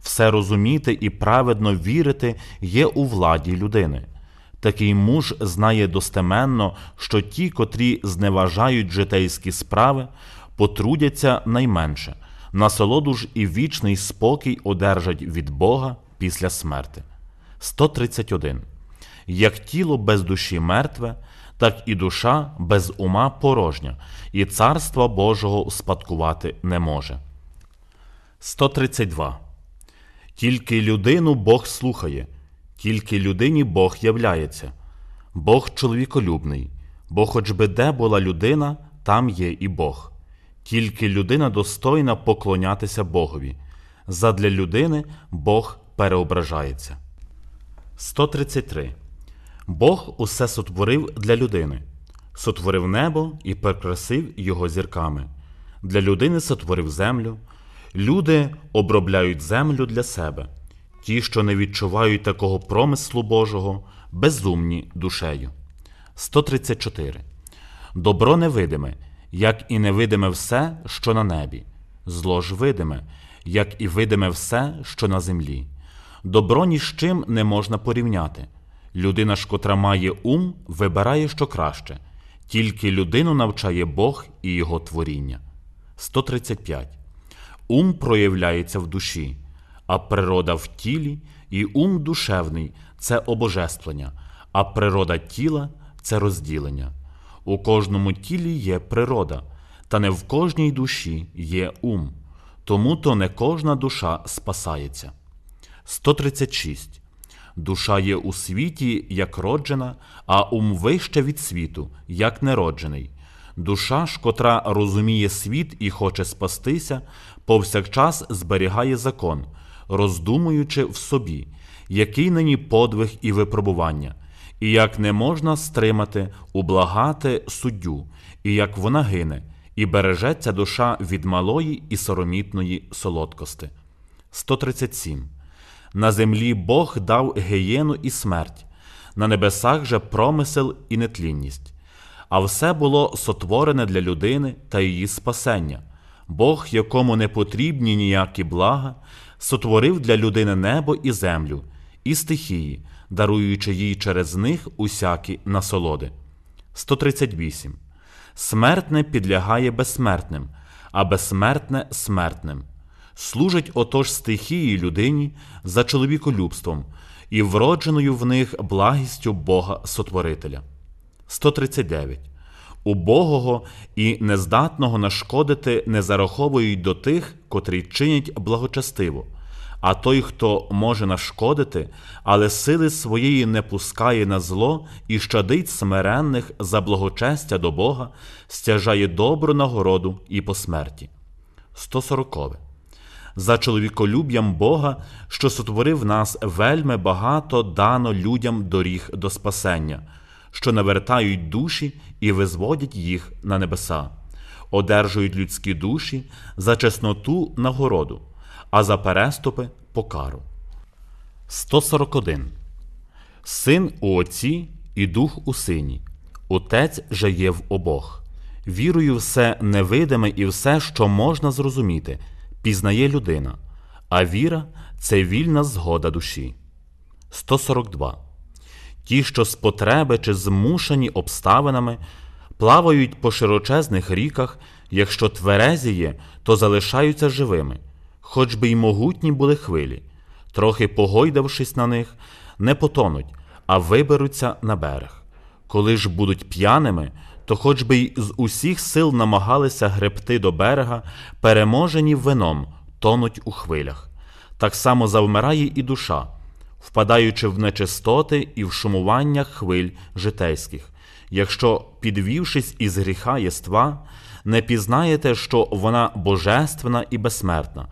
Все розуміти і праведно вірити є у владі людини. Такий муж знає достеменно, що ті, котрі зневажають житейські справи, потрудяться найменше насолоду ж і вічний спокій одержать від Бога після смерти. 131. Як тіло без душі мертве, так і душа без ума порожня, і царства Божого успадкувати не може. 132. Тільки людину Бог слухає, тільки людині Бог являється. Бог чоловіколюбний, бо хоч би де була людина, там є і Бог. Тільки людина достойна поклонятися Богові. Задля людини Бог переображається. 133. Бог усе сотворив для людини. Сотворив небо і прикрасив його зірками. Для людини сотворив землю. Люди обробляють землю для себе. Ті, що не відчувають такого промислу Божого, безумні душею. 134. Добро невидиме, як і невидиме все, що на небі, зло ж видиме, як і видиме все, що на землі. Добро ні з чим не можна порівняти. Людина ж, котра має ум, вибирає що краще, тільки людину навчає Бог і його творіння. 135. Ум проявляється в душі, а природа в тілі, і ум душевний це обожествлення, а природа тіла це розділення. У кожному тілі є природа, та не в кожній душі є ум, тому то не кожна душа спасається. 136. Душа є у світі, як роджена, а ум вище від світу, як нероджений. Душа ж, котра розуміє світ і хоче спастися, повсякчас зберігає закон, роздумуючи в собі, який нині подвиг і випробування і як не можна стримати, ублагати суддю, і як вона гине, і бережеться душа від малої і соромітної солодкости. 137. На землі Бог дав гієну і смерть, на небесах же промисел і нетлінність. А все було сотворене для людини та її спасення. Бог, якому не потрібні ніякі блага, сотворив для людини небо і землю, і стихії, даруючи їй через них усякі насолоди. 138. Смертне підлягає безсмертним, а безсмертне смертним. Служить отож стихії людині за чоловіколюбством і вродженою в них благістю Бога Сотворителя. 139. Убогого і нездатного нашкодити не зараховують до тих, котрі чинять благочестиво. А той, хто може нашкодити, але сили своєї не пускає на зло і щадить смиренних за благочестя до Бога, стяжає добру нагороду і по смерті. 140. За чоловіколюб'ям Бога, що сотворив нас вельми багато дано людям доріг до спасення, що навертають душі і визводять їх на небеса, одержують людські душі за чесноту нагороду а за переступи покару. 141. Син у Отці і Дух у Сині. Отець же є в обох. Вірою все невидиме і все, що можна зрозуміти, пізнає людина, а віра це вільна згода душі. 142. Ті, що з потреби чи змушені обставинами, плавають по широчезних ріках, якщо тверезі є, то залишаються живими, хоч би й могутні були хвилі, трохи погойдавшись на них, не потонуть, а виберуться на берег. Коли ж будуть п'яними, то хоч би й з усіх сил намагалися гребти до берега, переможені вином, тонуть у хвилях. Так само завмирає і душа, впадаючи в нечистоти і в шумування хвиль житейських. Якщо, підвівшись із гріха єства, не пізнаєте, що вона божественна і безсмертна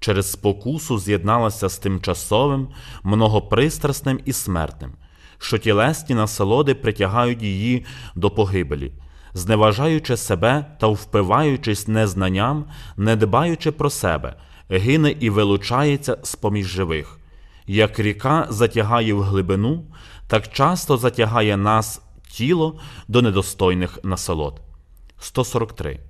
через спокусу з'єдналася з тимчасовим, многопристрасним і смертним, що тілесні насолоди притягають її до погибелі, зневажаючи себе та впиваючись незнанням, не дбаючи про себе, гине і вилучається з поміж живих. Як ріка затягає в глибину, так часто затягає нас тіло до недостойних насолод. 143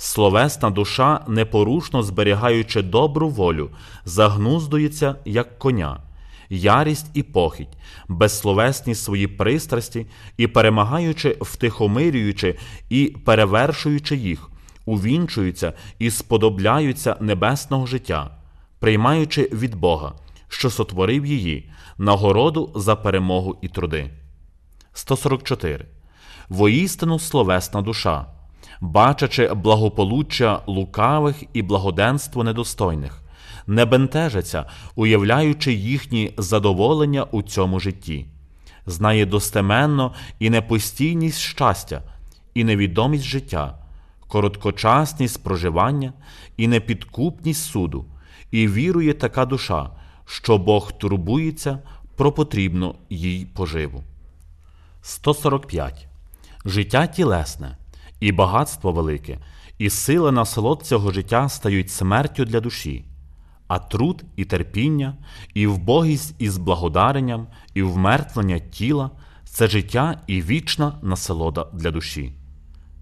словесна душа, непорушно зберігаючи добру волю, загнуздується, як коня, ярість і похідь, безсловесні свої пристрасті і перемагаючи, втихомирюючи і перевершуючи їх, увінчуються і сподобляються небесного життя, приймаючи від Бога, що сотворив її, нагороду за перемогу і труди. 144. Воістину словесна душа бачачи благополуччя лукавих і благоденство недостойних, не бентежиться, уявляючи їхні задоволення у цьому житті, знає достеменно і непостійність щастя, і невідомість життя, короткочасність проживання і непідкупність суду, і вірує така душа, що Бог турбується про потрібну їй поживу. 145. Життя тілесне і багатство велике, і сила насолод цього життя стають смертю для душі, а труд і терпіння, і вбогість із благодаренням, і вмертвлення тіла це життя і вічна насолода для душі.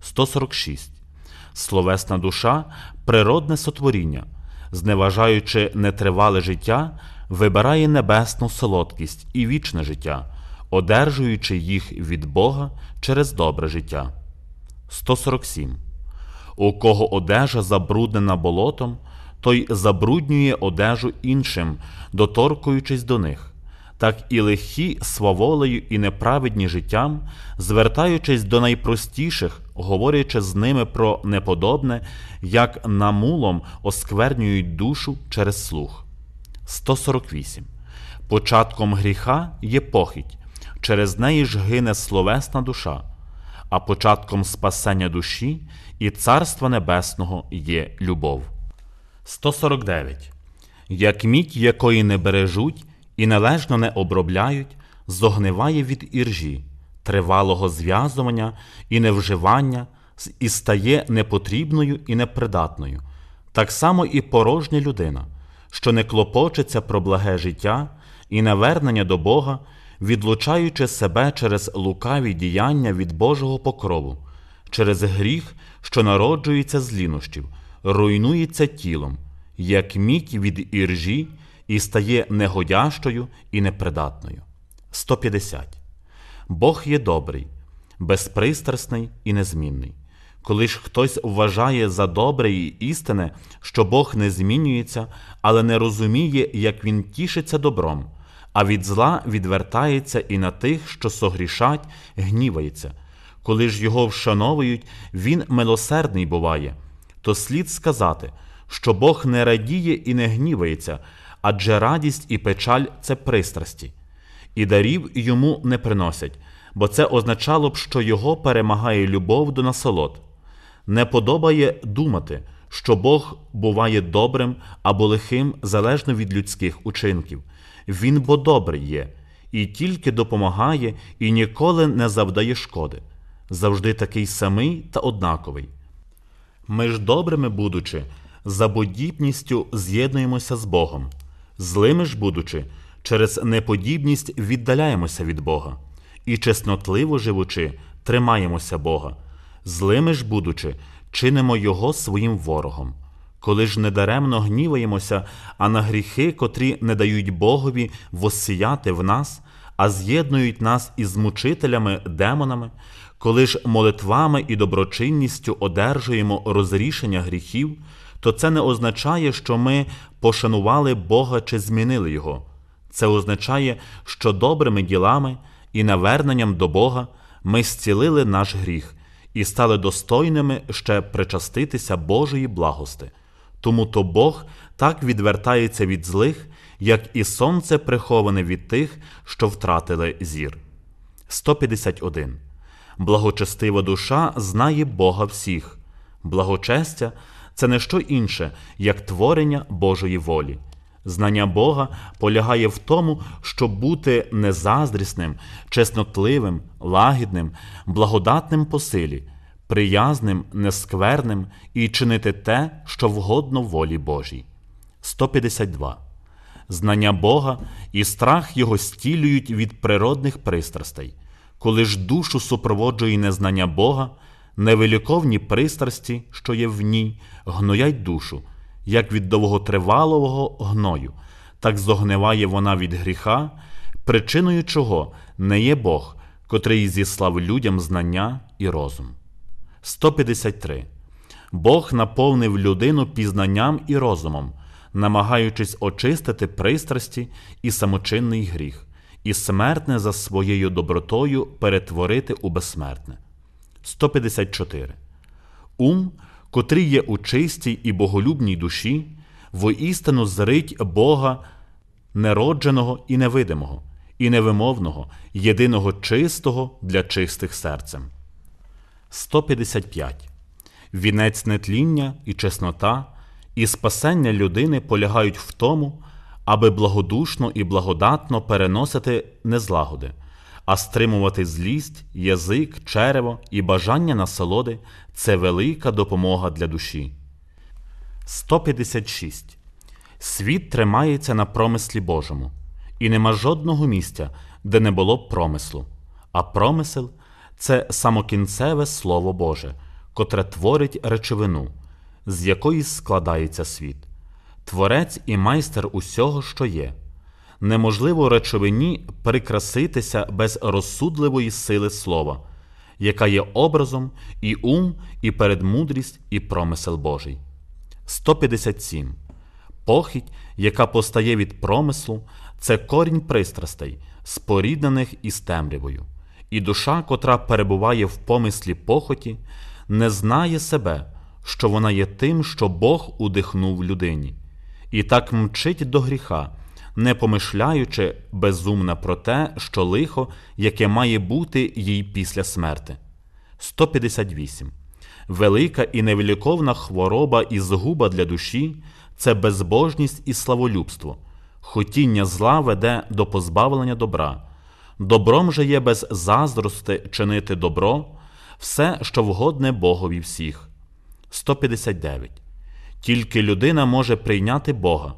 146. Словесна душа природне сотворіння, зневажаючи нетривале життя, вибирає небесну солодкість і вічне життя, одержуючи їх від Бога через добре життя. 147. У кого одежа забруднена болотом, той забруднює одежу іншим, доторкуючись до них, так і лихі сваволею і неправедні життям, звертаючись до найпростіших, говорячи з ними про неподобне, як намулом осквернюють душу через слух. 148. Початком гріха є похідь, через неї ж гине словесна душа а початком спасення душі і Царства Небесного є любов. 149. Як мідь, якої не бережуть і належно не обробляють, зогниває від іржі, тривалого зв'язування і невживання і стає непотрібною і непридатною, так само і порожня людина, що не клопочеться про благе життя і навернення до Бога відлучаючи себе через лукаві діяння від Божого покрову, через гріх, що народжується з лінощів, руйнується тілом, як мідь від іржі і стає негодящою і непридатною. 150. Бог є добрий, безпристрасний і незмінний. Коли ж хтось вважає за добре і істине, що Бог не змінюється, але не розуміє, як він тішиться добром, а від зла відвертається і на тих, що согрішать, гнівається. Коли ж його вшановують, він милосердний буває. То слід сказати, що Бог не радіє і не гнівається, адже радість і печаль це пристрасті, і дарів йому не приносять, бо це означало б, що його перемагає любов до насолод. Не подобає думати, що Бог буває добрим або лихим залежно від людських учинків він бо добрий є, і тільки допомагає, і ніколи не завдає шкоди, завжди такий самий та однаковий. Ми ж добрими, будучи, за подібністю з'єднуємося з Богом, злими ж будучи, через неподібність віддаляємося від Бога, і чеснотливо живучи, тримаємося Бога, злими ж будучи, чинимо Його своїм ворогом коли ж недаремно гніваємося, а на гріхи, котрі не дають Богові воссіяти в нас, а з'єднують нас із мучителями, демонами, коли ж молитвами і доброчинністю одержуємо розрішення гріхів, то це не означає, що ми пошанували Бога чи змінили Його. Це означає, що добрими ділами і наверненням до Бога ми зцілили наш гріх і стали достойними ще причаститися Божої благости. Тому то Бог так відвертається від злих, як і сонце приховане від тих, що втратили зір. 151. Благочестива душа знає Бога всіх. Благочестя це не що інше, як творення Божої волі. Знання Бога полягає в тому, щоб бути незаздрісним, чеснотливим, лагідним, благодатним по силі приязним, нескверним і чинити те, що вгодно волі Божій. 152. Знання Бога і страх Його стілюють від природних пристрастей. Коли ж душу супроводжує незнання Бога, невеликовні пристрасті, що є в ній, гноять душу, як від довготривалого гною, так зогниває вона від гріха, причиною чого не є Бог, котрий зіслав людям знання і розум. 153. Бог наповнив людину пізнанням і розумом, намагаючись очистити пристрасті і самочинний гріх, і смертне за своєю добротою перетворити у безсмертне. 154. Ум, котрий є у чистій і боголюбній душі, воістину зрить Бога неродженого і невидимого, і невимовного, єдиного чистого для чистих серцем. 155. Вінець нетління і чеснота, і спасення людини полягають в тому, аби благодушно і благодатно переносити незлагоди, а стримувати злість, язик, черево і бажання насолоди це велика допомога для душі. 156. Світ тримається на промислі Божому, і нема жодного місця, де не було б промислу, а промисел це самокінцеве Слово Боже, котре творить речовину, з якої складається світ, творець і майстер усього, що є. Неможливо речовині прикраситися без розсудливої сили слова, яка є образом і ум, і передмудрість, і промисел Божий. 157. Похідь, яка постає від промислу, це корінь пристрастей, споріднених із темрявою і душа, котра перебуває в помислі похоті, не знає себе, що вона є тим, що Бог удихнув людині, і так мчить до гріха, не помишляючи безумна про те, що лихо, яке має бути їй після смерти. 158. Велика і невеликовна хвороба і згуба для душі це безбожність і славолюбство. Хотіння зла веде до позбавлення добра, Добром же є без заздрости чинити добро, все, що вгодне Богові всіх. 159. Тільки людина може прийняти Бога,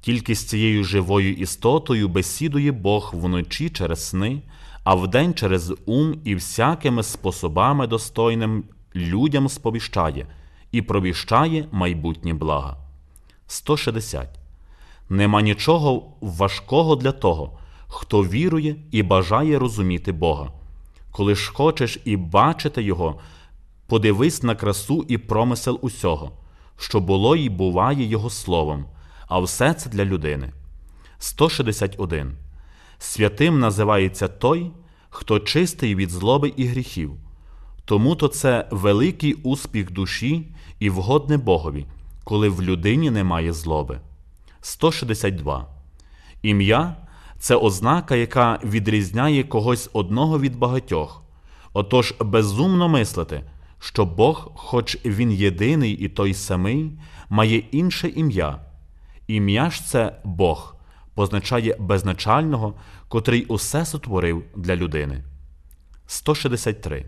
тільки з цією живою істотою бесідує Бог вночі через сни, а вдень через ум і всякими способами достойним людям сповіщає і провіщає майбутнє блага. 160. Нема нічого важкого для того хто вірує і бажає розуміти Бога. Коли ж хочеш і бачити Його, подивись на красу і промисел усього, що було і буває Його словом, а все це для людини. 161. Святим називається той, хто чистий від злоби і гріхів. Тому то це великий успіх душі і вгодне Богові, коли в людині немає злоби. 162. Ім'я це ознака, яка відрізняє когось одного від багатьох. Отож, безумно мислити, що Бог, хоч він єдиний і той самий, має інше ім'я. Ім'я ж це Бог, позначає безначального, котрий усе сотворив для людини. 163.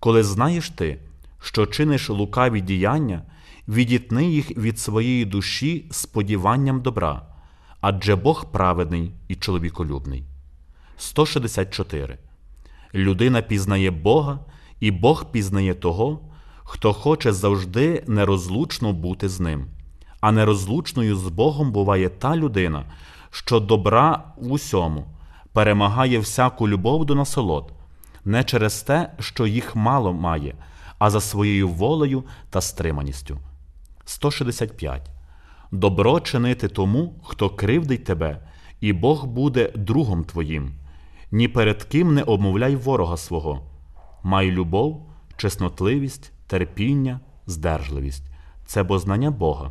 Коли знаєш ти, що чиниш лукаві діяння, відітни їх від своєї душі сподіванням добра адже Бог праведний і чоловіколюбний. 164. Людина пізнає Бога, і Бог пізнає того, хто хоче завжди нерозлучно бути з ним. А нерозлучною з Богом буває та людина, що добра в усьому, перемагає всяку любов до насолод, не через те, що їх мало має, а за своєю волею та стриманістю. 165 добро чинити тому, хто кривдить тебе, і Бог буде другом твоїм. Ні перед ким не обмовляй ворога свого. Май любов, чеснотливість, терпіння, здержливість це бознання Бога,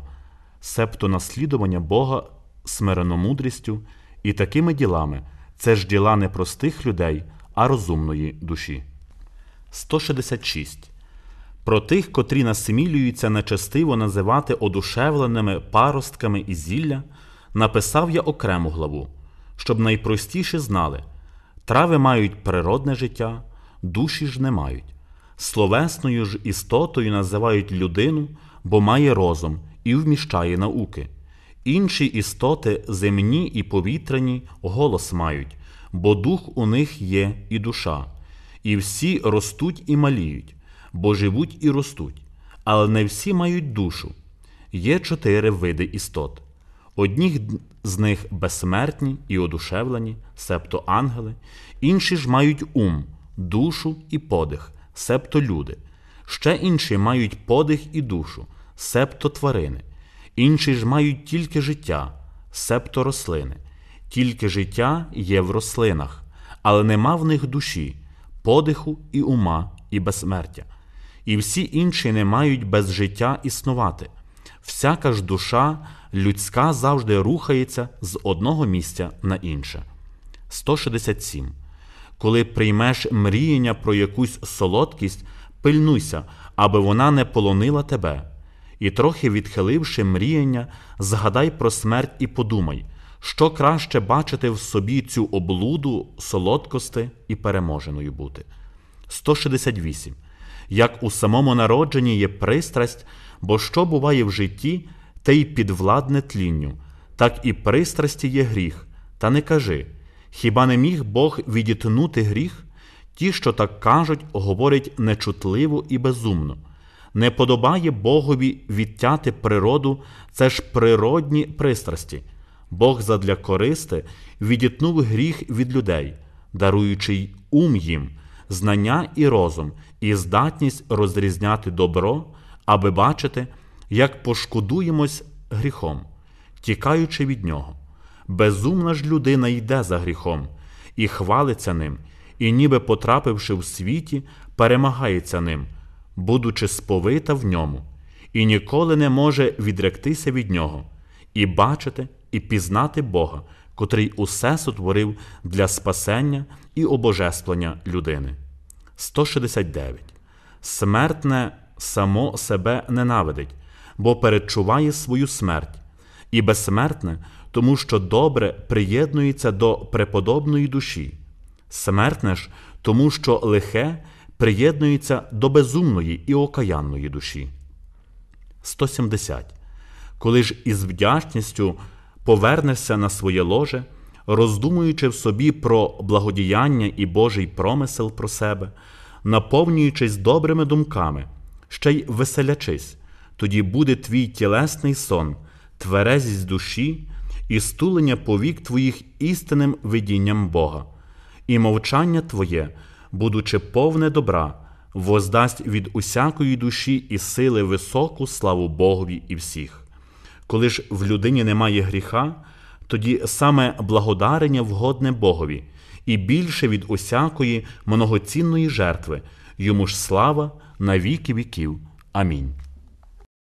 себто наслідування Бога смиреномудрістю і такими ділами це ж діла не простих людей, а розумної душі. 166 про тих, котрі насмілюються нечестиво називати одушевленими паростками і зілля, написав я окрему главу, щоб найпростіше знали трави мають природне життя, душі ж не мають. Словесною ж істотою називають людину, бо має розум і вміщає науки. Інші істоти земні і повітряні голос мають, бо дух у них є і душа, і всі ростуть і маліють бо живуть і ростуть, але не всі мають душу. Є чотири види істот. Одні з них безсмертні і одушевлені, септо ангели, інші ж мають ум, душу і подих, септо люди, ще інші мають подих і душу, септо тварини, інші ж мають тільки життя, септо рослини. Тільки життя є в рослинах, але нема в них душі, подиху і ума і безсмертя і всі інші не мають без життя існувати. Всяка ж душа людська завжди рухається з одного місця на інше. 167. Коли приймеш мріяння про якусь солодкість, пильнуйся, аби вона не полонила тебе. І, трохи відхиливши мріяння, згадай про смерть і подумай, що краще бачити в собі цю облуду солодкости і переможеною бути. 168 як у самому народженні є пристрасть, бо що буває в житті, те й підвладне тлінню, так і пристрасті є гріх, та не кажи хіба не міг Бог відітнути гріх? Ті, що так кажуть, говорять нечутливо і безумно. Не подобає Богові відтяти природу, це ж природні пристрасті. Бог задля користи відітнув гріх від людей, даруючи ум їм, знання і розум, і здатність розрізняти добро, аби бачити, як пошкодуємось гріхом, тікаючи від нього. Безумна ж людина йде за гріхом і хвалиться ним, і, ніби потрапивши в світі, перемагається ним, будучи сповита в ньому, і ніколи не може відректися від нього, і бачити, і пізнати Бога, котрий усе сотворив для спасення і обожествлення людини. 169. Смертне само себе ненавидить, бо перечуває свою смерть, і безсмертне, тому що добре приєднується до преподобної душі, смертне ж, тому що лихе приєднується до безумної і окаянної душі. 170. Коли ж із вдячністю повернешся на своє ложе роздумуючи в собі про благодіяння і Божий промисел про себе, наповнюючись добрими думками, ще й веселячись, тоді буде твій тілесний сон, тверезість душі і стулення повік твоїх істинним видінням Бога, і мовчання Твоє, будучи повне добра. Воздасть від усякої душі і сили високу славу Богові і всіх. Коли ж в людині немає гріха, тоді саме благодарення вгодне Богові і більше від усякої многоцінної жертви, йому ж слава на віки віків. Амінь.